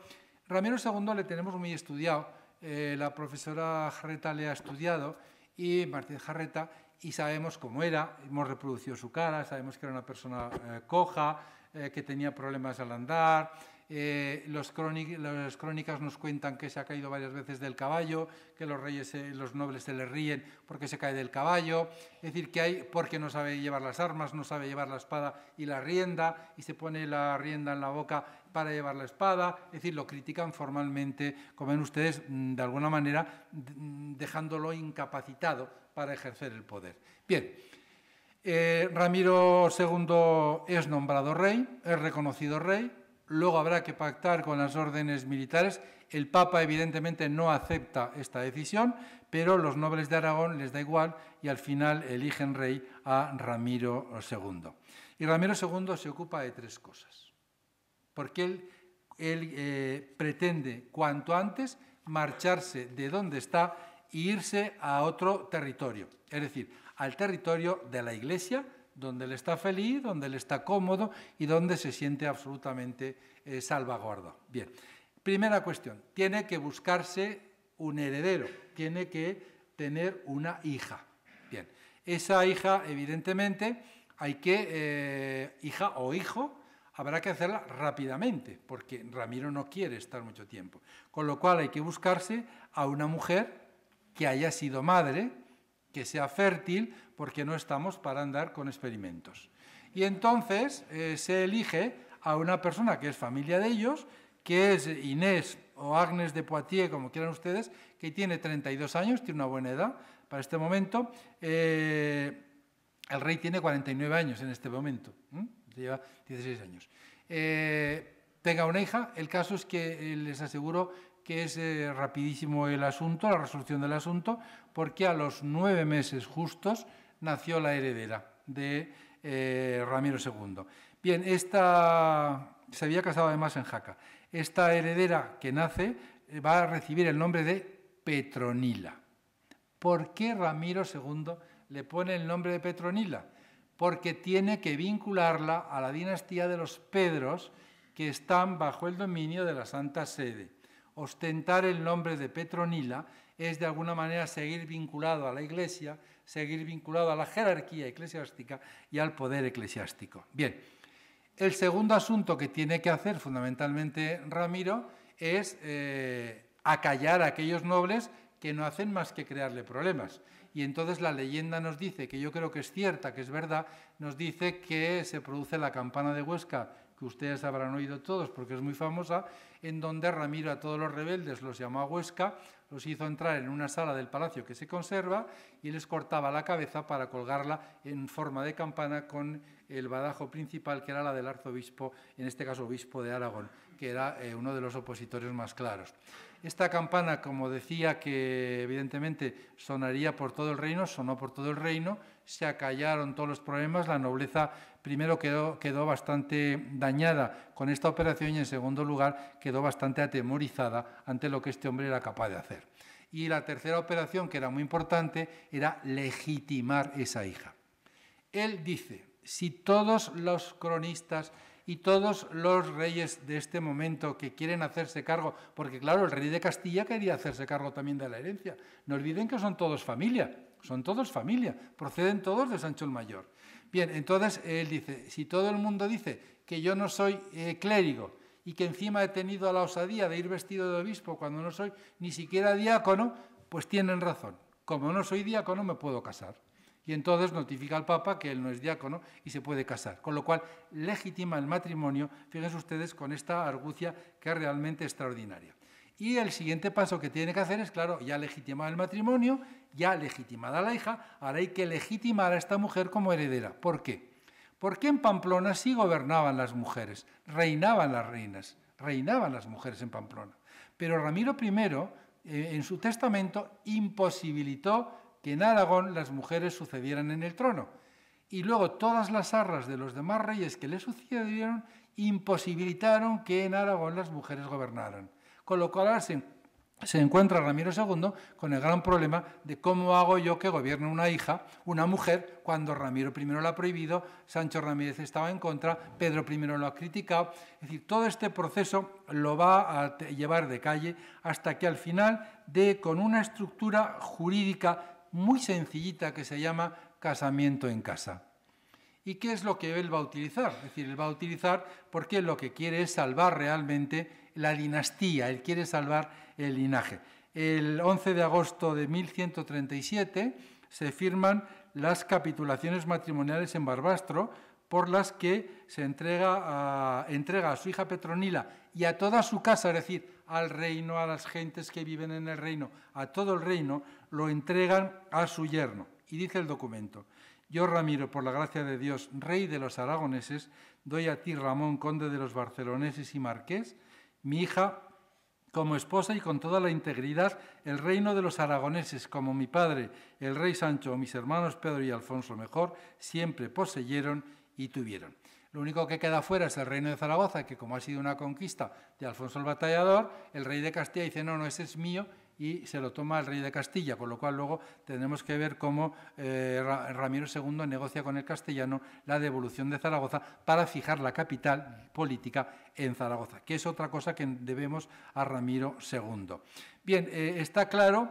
Ramiro II le tenemos muy estudiado, eh, la profesora Jarreta le ha estudiado, y Martín Jarreta, y sabemos cómo era, hemos reproducido su cara, sabemos que era una persona eh, coja, eh, que tenía problemas al andar, eh, los las crónicas nos cuentan que se ha caído varias veces del caballo, que los reyes, los nobles se le ríen porque se cae del caballo, es decir, que hay porque no sabe llevar las armas, no sabe llevar la espada y la rienda, y se pone la rienda en la boca para llevar la espada, es decir, lo critican formalmente, como ven ustedes, mm, de alguna manera mm, dejándolo incapacitado para ejercer el poder. Bien, eh, Ramiro II es nombrado rey, es reconocido rey, luego habrá que pactar con las órdenes militares. El Papa evidentemente no acepta esta decisión, pero los nobles de Aragón les da igual y al final eligen rey a Ramiro II. Y Ramiro II se ocupa de tres cosas, porque él, eh, pretende cuanto antes marcharse de donde está e irse a otro territorio, es decir, al territorio de la Iglesia, donde le está feliz, donde le está cómodo y donde se siente absolutamente eh, salvaguardado. Bien, primera cuestión, tiene que buscarse un heredero, tiene que tener una hija. Bien, esa hija evidentemente hay que, eh, hija o hijo, habrá que hacerla rápidamente, porque Ramiro no quiere estar mucho tiempo. Con lo cual hay que buscarse a una mujer que haya sido madre, que sea fértil, porque no estamos para andar con experimentos. Y entonces eh, se elige a una persona que es familia de ellos, que es Inés o Agnes de Poitiers, como quieran ustedes, que tiene 32 años, tiene una buena edad para este momento. Eh, el rey tiene 49 años en este momento, lleva 16 años. Eh, tenga una hija, el caso es que les aseguro que es rapidísimo el asunto, la resolución del asunto, porque a los nueve meses justos nació la heredera de eh, Ramiro II. Bien, esta se había casado además en Jaca. Esta heredera que nace eh, va a recibir el nombre de Petronila. ¿Por qué Ramiro II le pone el nombre de Petronila? Porque tiene que vincularla a la dinastía de los Pedros que están bajo el dominio de la Santa Sede. Ostentar el nombre de Petronila es de alguna manera seguir vinculado a la Iglesia, seguir vinculado a la jerarquía eclesiástica y al poder eclesiástico. Bien, el segundo asunto que tiene que hacer fundamentalmente Ramiro es eh, acallar a aquellos nobles que no hacen más que crearle problemas. Y entonces la leyenda nos dice, que yo creo que es cierta, que es verdad, nos dice que se produce la campana de Huesca que ustedes habrán oído todos porque es muy famosa, en donde Ramiro a todos los rebeldes los llamó a Huesca, los hizo entrar en una sala del palacio que se conserva y les cortaba la cabeza para colgarla en forma de campana con el badajo principal, que era la del arzobispo, en este caso obispo de Aragón, que era eh, uno de los opositores más claros. Esta campana, como decía, que evidentemente sonaría por todo el reino, sonó por todo el reino, se acallaron todos los problemas, la nobleza primero quedó, bastante dañada con esta operación y en segundo lugar quedó bastante atemorizada ante lo que este hombre era capaz de hacer. Y la tercera operación, que era muy importante, era legitimar esa hija. Él dice, si todos los cronistas y todos los reyes de este momento que quieren hacerse cargo, porque claro, el rey de Castilla quería hacerse cargo también de la herencia, no olviden que son todos familia, son todos familia, proceden todos de Sancho el Mayor. Bien, entonces él dice, si todo el mundo dice que yo no soy eh, clérigo y que encima he tenido la osadía de ir vestido de obispo cuando no soy ni siquiera diácono, pues tienen razón. Como no soy diácono me puedo casar. Y entonces notifica al Papa que él no es diácono y se puede casar. Con lo cual, legitima el matrimonio, fíjense ustedes, con esta argucia que es realmente extraordinaria. Y el siguiente paso que tiene que hacer es, claro, ya legitimado el matrimonio, ya legitimada la hija, ahora hay que legitimar a esta mujer como heredera. ¿Por qué? Porque en Pamplona sí gobernaban las mujeres, reinaban las reinas, reinaban las mujeres en Pamplona. Pero Ramiro I, eh, en su testamento, imposibilitó que en Aragón las mujeres sucedieran en el trono. Y luego todas las arras de los demás reyes que le sucedieron imposibilitaron que en Aragón las mujeres gobernaran. Con lo cual se, encuentra Ramiro II con el gran problema de cómo hago yo que gobierne una hija, una mujer, cuando Ramiro I lo ha prohibido, Sancho Ramírez estaba en contra, Pedro I lo ha criticado. Es decir, todo este proceso lo va a llevar de calle hasta que al final dé con una estructura jurídica muy sencillita que se llama casamiento en casa. ¿Y qué es lo que él va a utilizar? Es decir, él va a utilizar porque lo que quiere es salvar realmente la dinastía, él quiere salvar el linaje. El 11 de agosto de 1137 se firman las capitulaciones matrimoniales en Barbastro, por las que se entrega a, entrega a su hija Petronila y a toda su casa, es decir, al reino, a las gentes que viven en el reino, a todo el reino, lo entregan a su yerno. Y dice el documento, yo, Ramiro, por la gracia de Dios, rey de los aragoneses, doy a ti, Ramón, conde de los barceloneses y marqués, mi hija, como esposa y con toda la integridad, el reino de los aragoneses, como mi padre, el rey Sancho, mis hermanos Pedro y Alfonso mejor, siempre poseyeron y tuvieron. Lo único que queda fuera es el reino de Zaragoza, que como ha sido una conquista de Alfonso el Batallador, el rey de Castilla dice, no, no, ese es mío y se lo toma el rey de Castilla, por lo cual luego tendremos que ver cómo eh, Ramiro II negocia con el castellano la devolución de Zaragoza para fijar la capital política en Zaragoza, que es otra cosa que debemos a Ramiro II. Bien, eh, está claro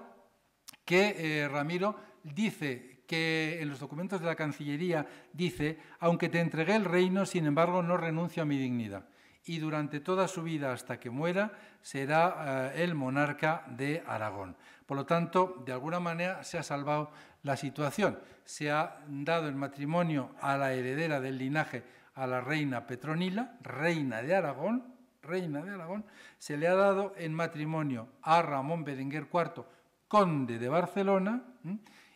que eh, Ramiro dice que en los documentos de la Cancillería dice, aunque te entregué el reino, sin embargo no renuncio a mi dignidad y durante toda su vida hasta que muera será eh, el monarca de Aragón. Por lo tanto, de alguna manera se ha salvado la situación. Se ha dado en matrimonio a la heredera del linaje, a la reina Petronila, reina de Aragón, reina de Aragón, se le ha dado en matrimonio a Ramón Berenguer IV, conde de Barcelona,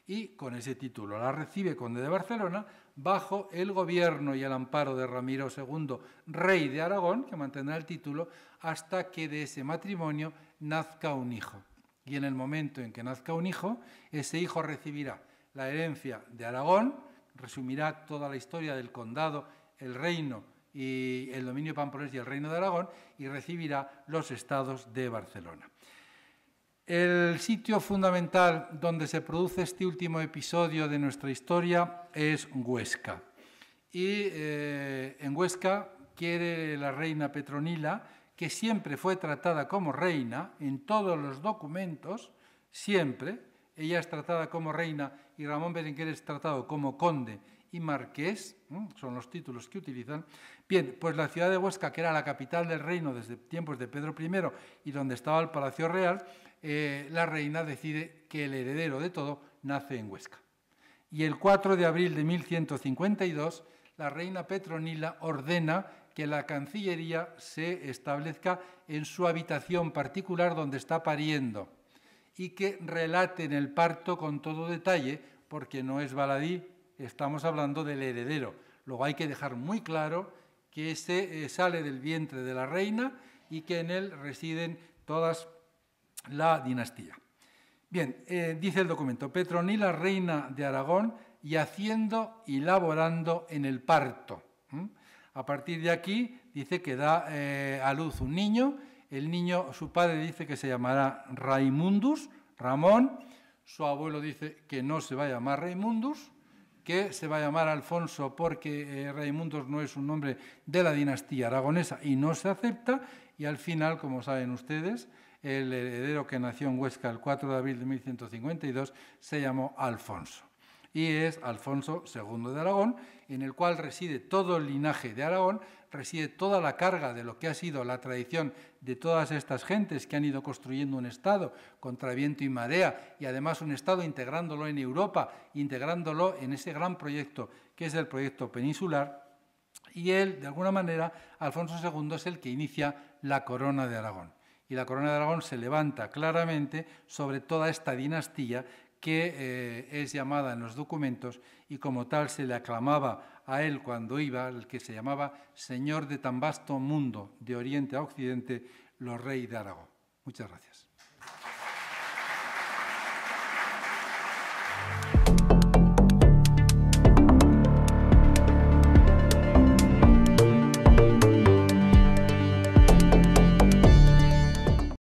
y con ese título la recibe conde de Barcelona, bajo el gobierno y el amparo de Ramiro II, rey de Aragón, que mantendrá el título, hasta que de ese matrimonio nazca un hijo. Y en el momento en que nazca un hijo, ese hijo recibirá la herencia de Aragón, resumirá toda la historia del condado, el reino y el dominio pamplonés y el reino de Aragón, y recibirá los estados de Barcelona. El sitio fundamental donde se produce este último episodio de nuestra historia es Huesca. Y eh, en Huesca quiere la reina Petronila, que siempre fue tratada como reina en todos los documentos, siempre, ella es tratada como reina y Ramón Berenguer es tratado como conde y marqués, son los títulos que utilizan. Bien, pues la ciudad de Huesca, que era la capital del reino desde tiempos de Pedro I y donde estaba el Palacio Real, eh, la reina decide que el heredero de todo nace en Huesca. Y el 4 de abril de 1152, la reina Petronila ordena que la Cancillería se establezca en su habitación particular donde está pariendo y que relaten el parto con todo detalle, porque no es baladí, estamos hablando del heredero. Luego hay que dejar muy claro que ese eh, sale del vientre de la reina y que en él residen todas la dinastía. Bien, eh, dice el documento, Petronila, reina de Aragón, y haciendo y laborando en el parto. A partir de aquí dice que da eh, a luz un niño, el niño, su padre dice que se llamará Raimundus, Ramón, su abuelo dice que no se va a llamar Raimundus, que se va a llamar Alfonso porque eh, Raimundus no es un nombre de la dinastía aragonesa y no se acepta, y al final, como saben ustedes, el heredero que nació en Huesca el 4 de abril de 1152 se llamó Alfonso. Y es Alfonso II de Aragón, en el cual reside todo el linaje de Aragón, reside toda la carga de lo que ha sido la tradición de todas estas gentes que han ido construyendo un Estado contra viento y marea, y además un Estado integrándolo en Europa, integrándolo en ese gran proyecto que es el proyecto peninsular. Y él, de alguna manera, Alfonso II es el que inicia la corona de Aragón y la corona de Aragón se levanta claramente sobre toda esta dinastía que eh, es llamada en los documentos y como tal se le aclamaba a él cuando iba, el que se llamaba Señor de tan vasto mundo, de oriente a occidente, los rey de Aragón. Muchas gracias.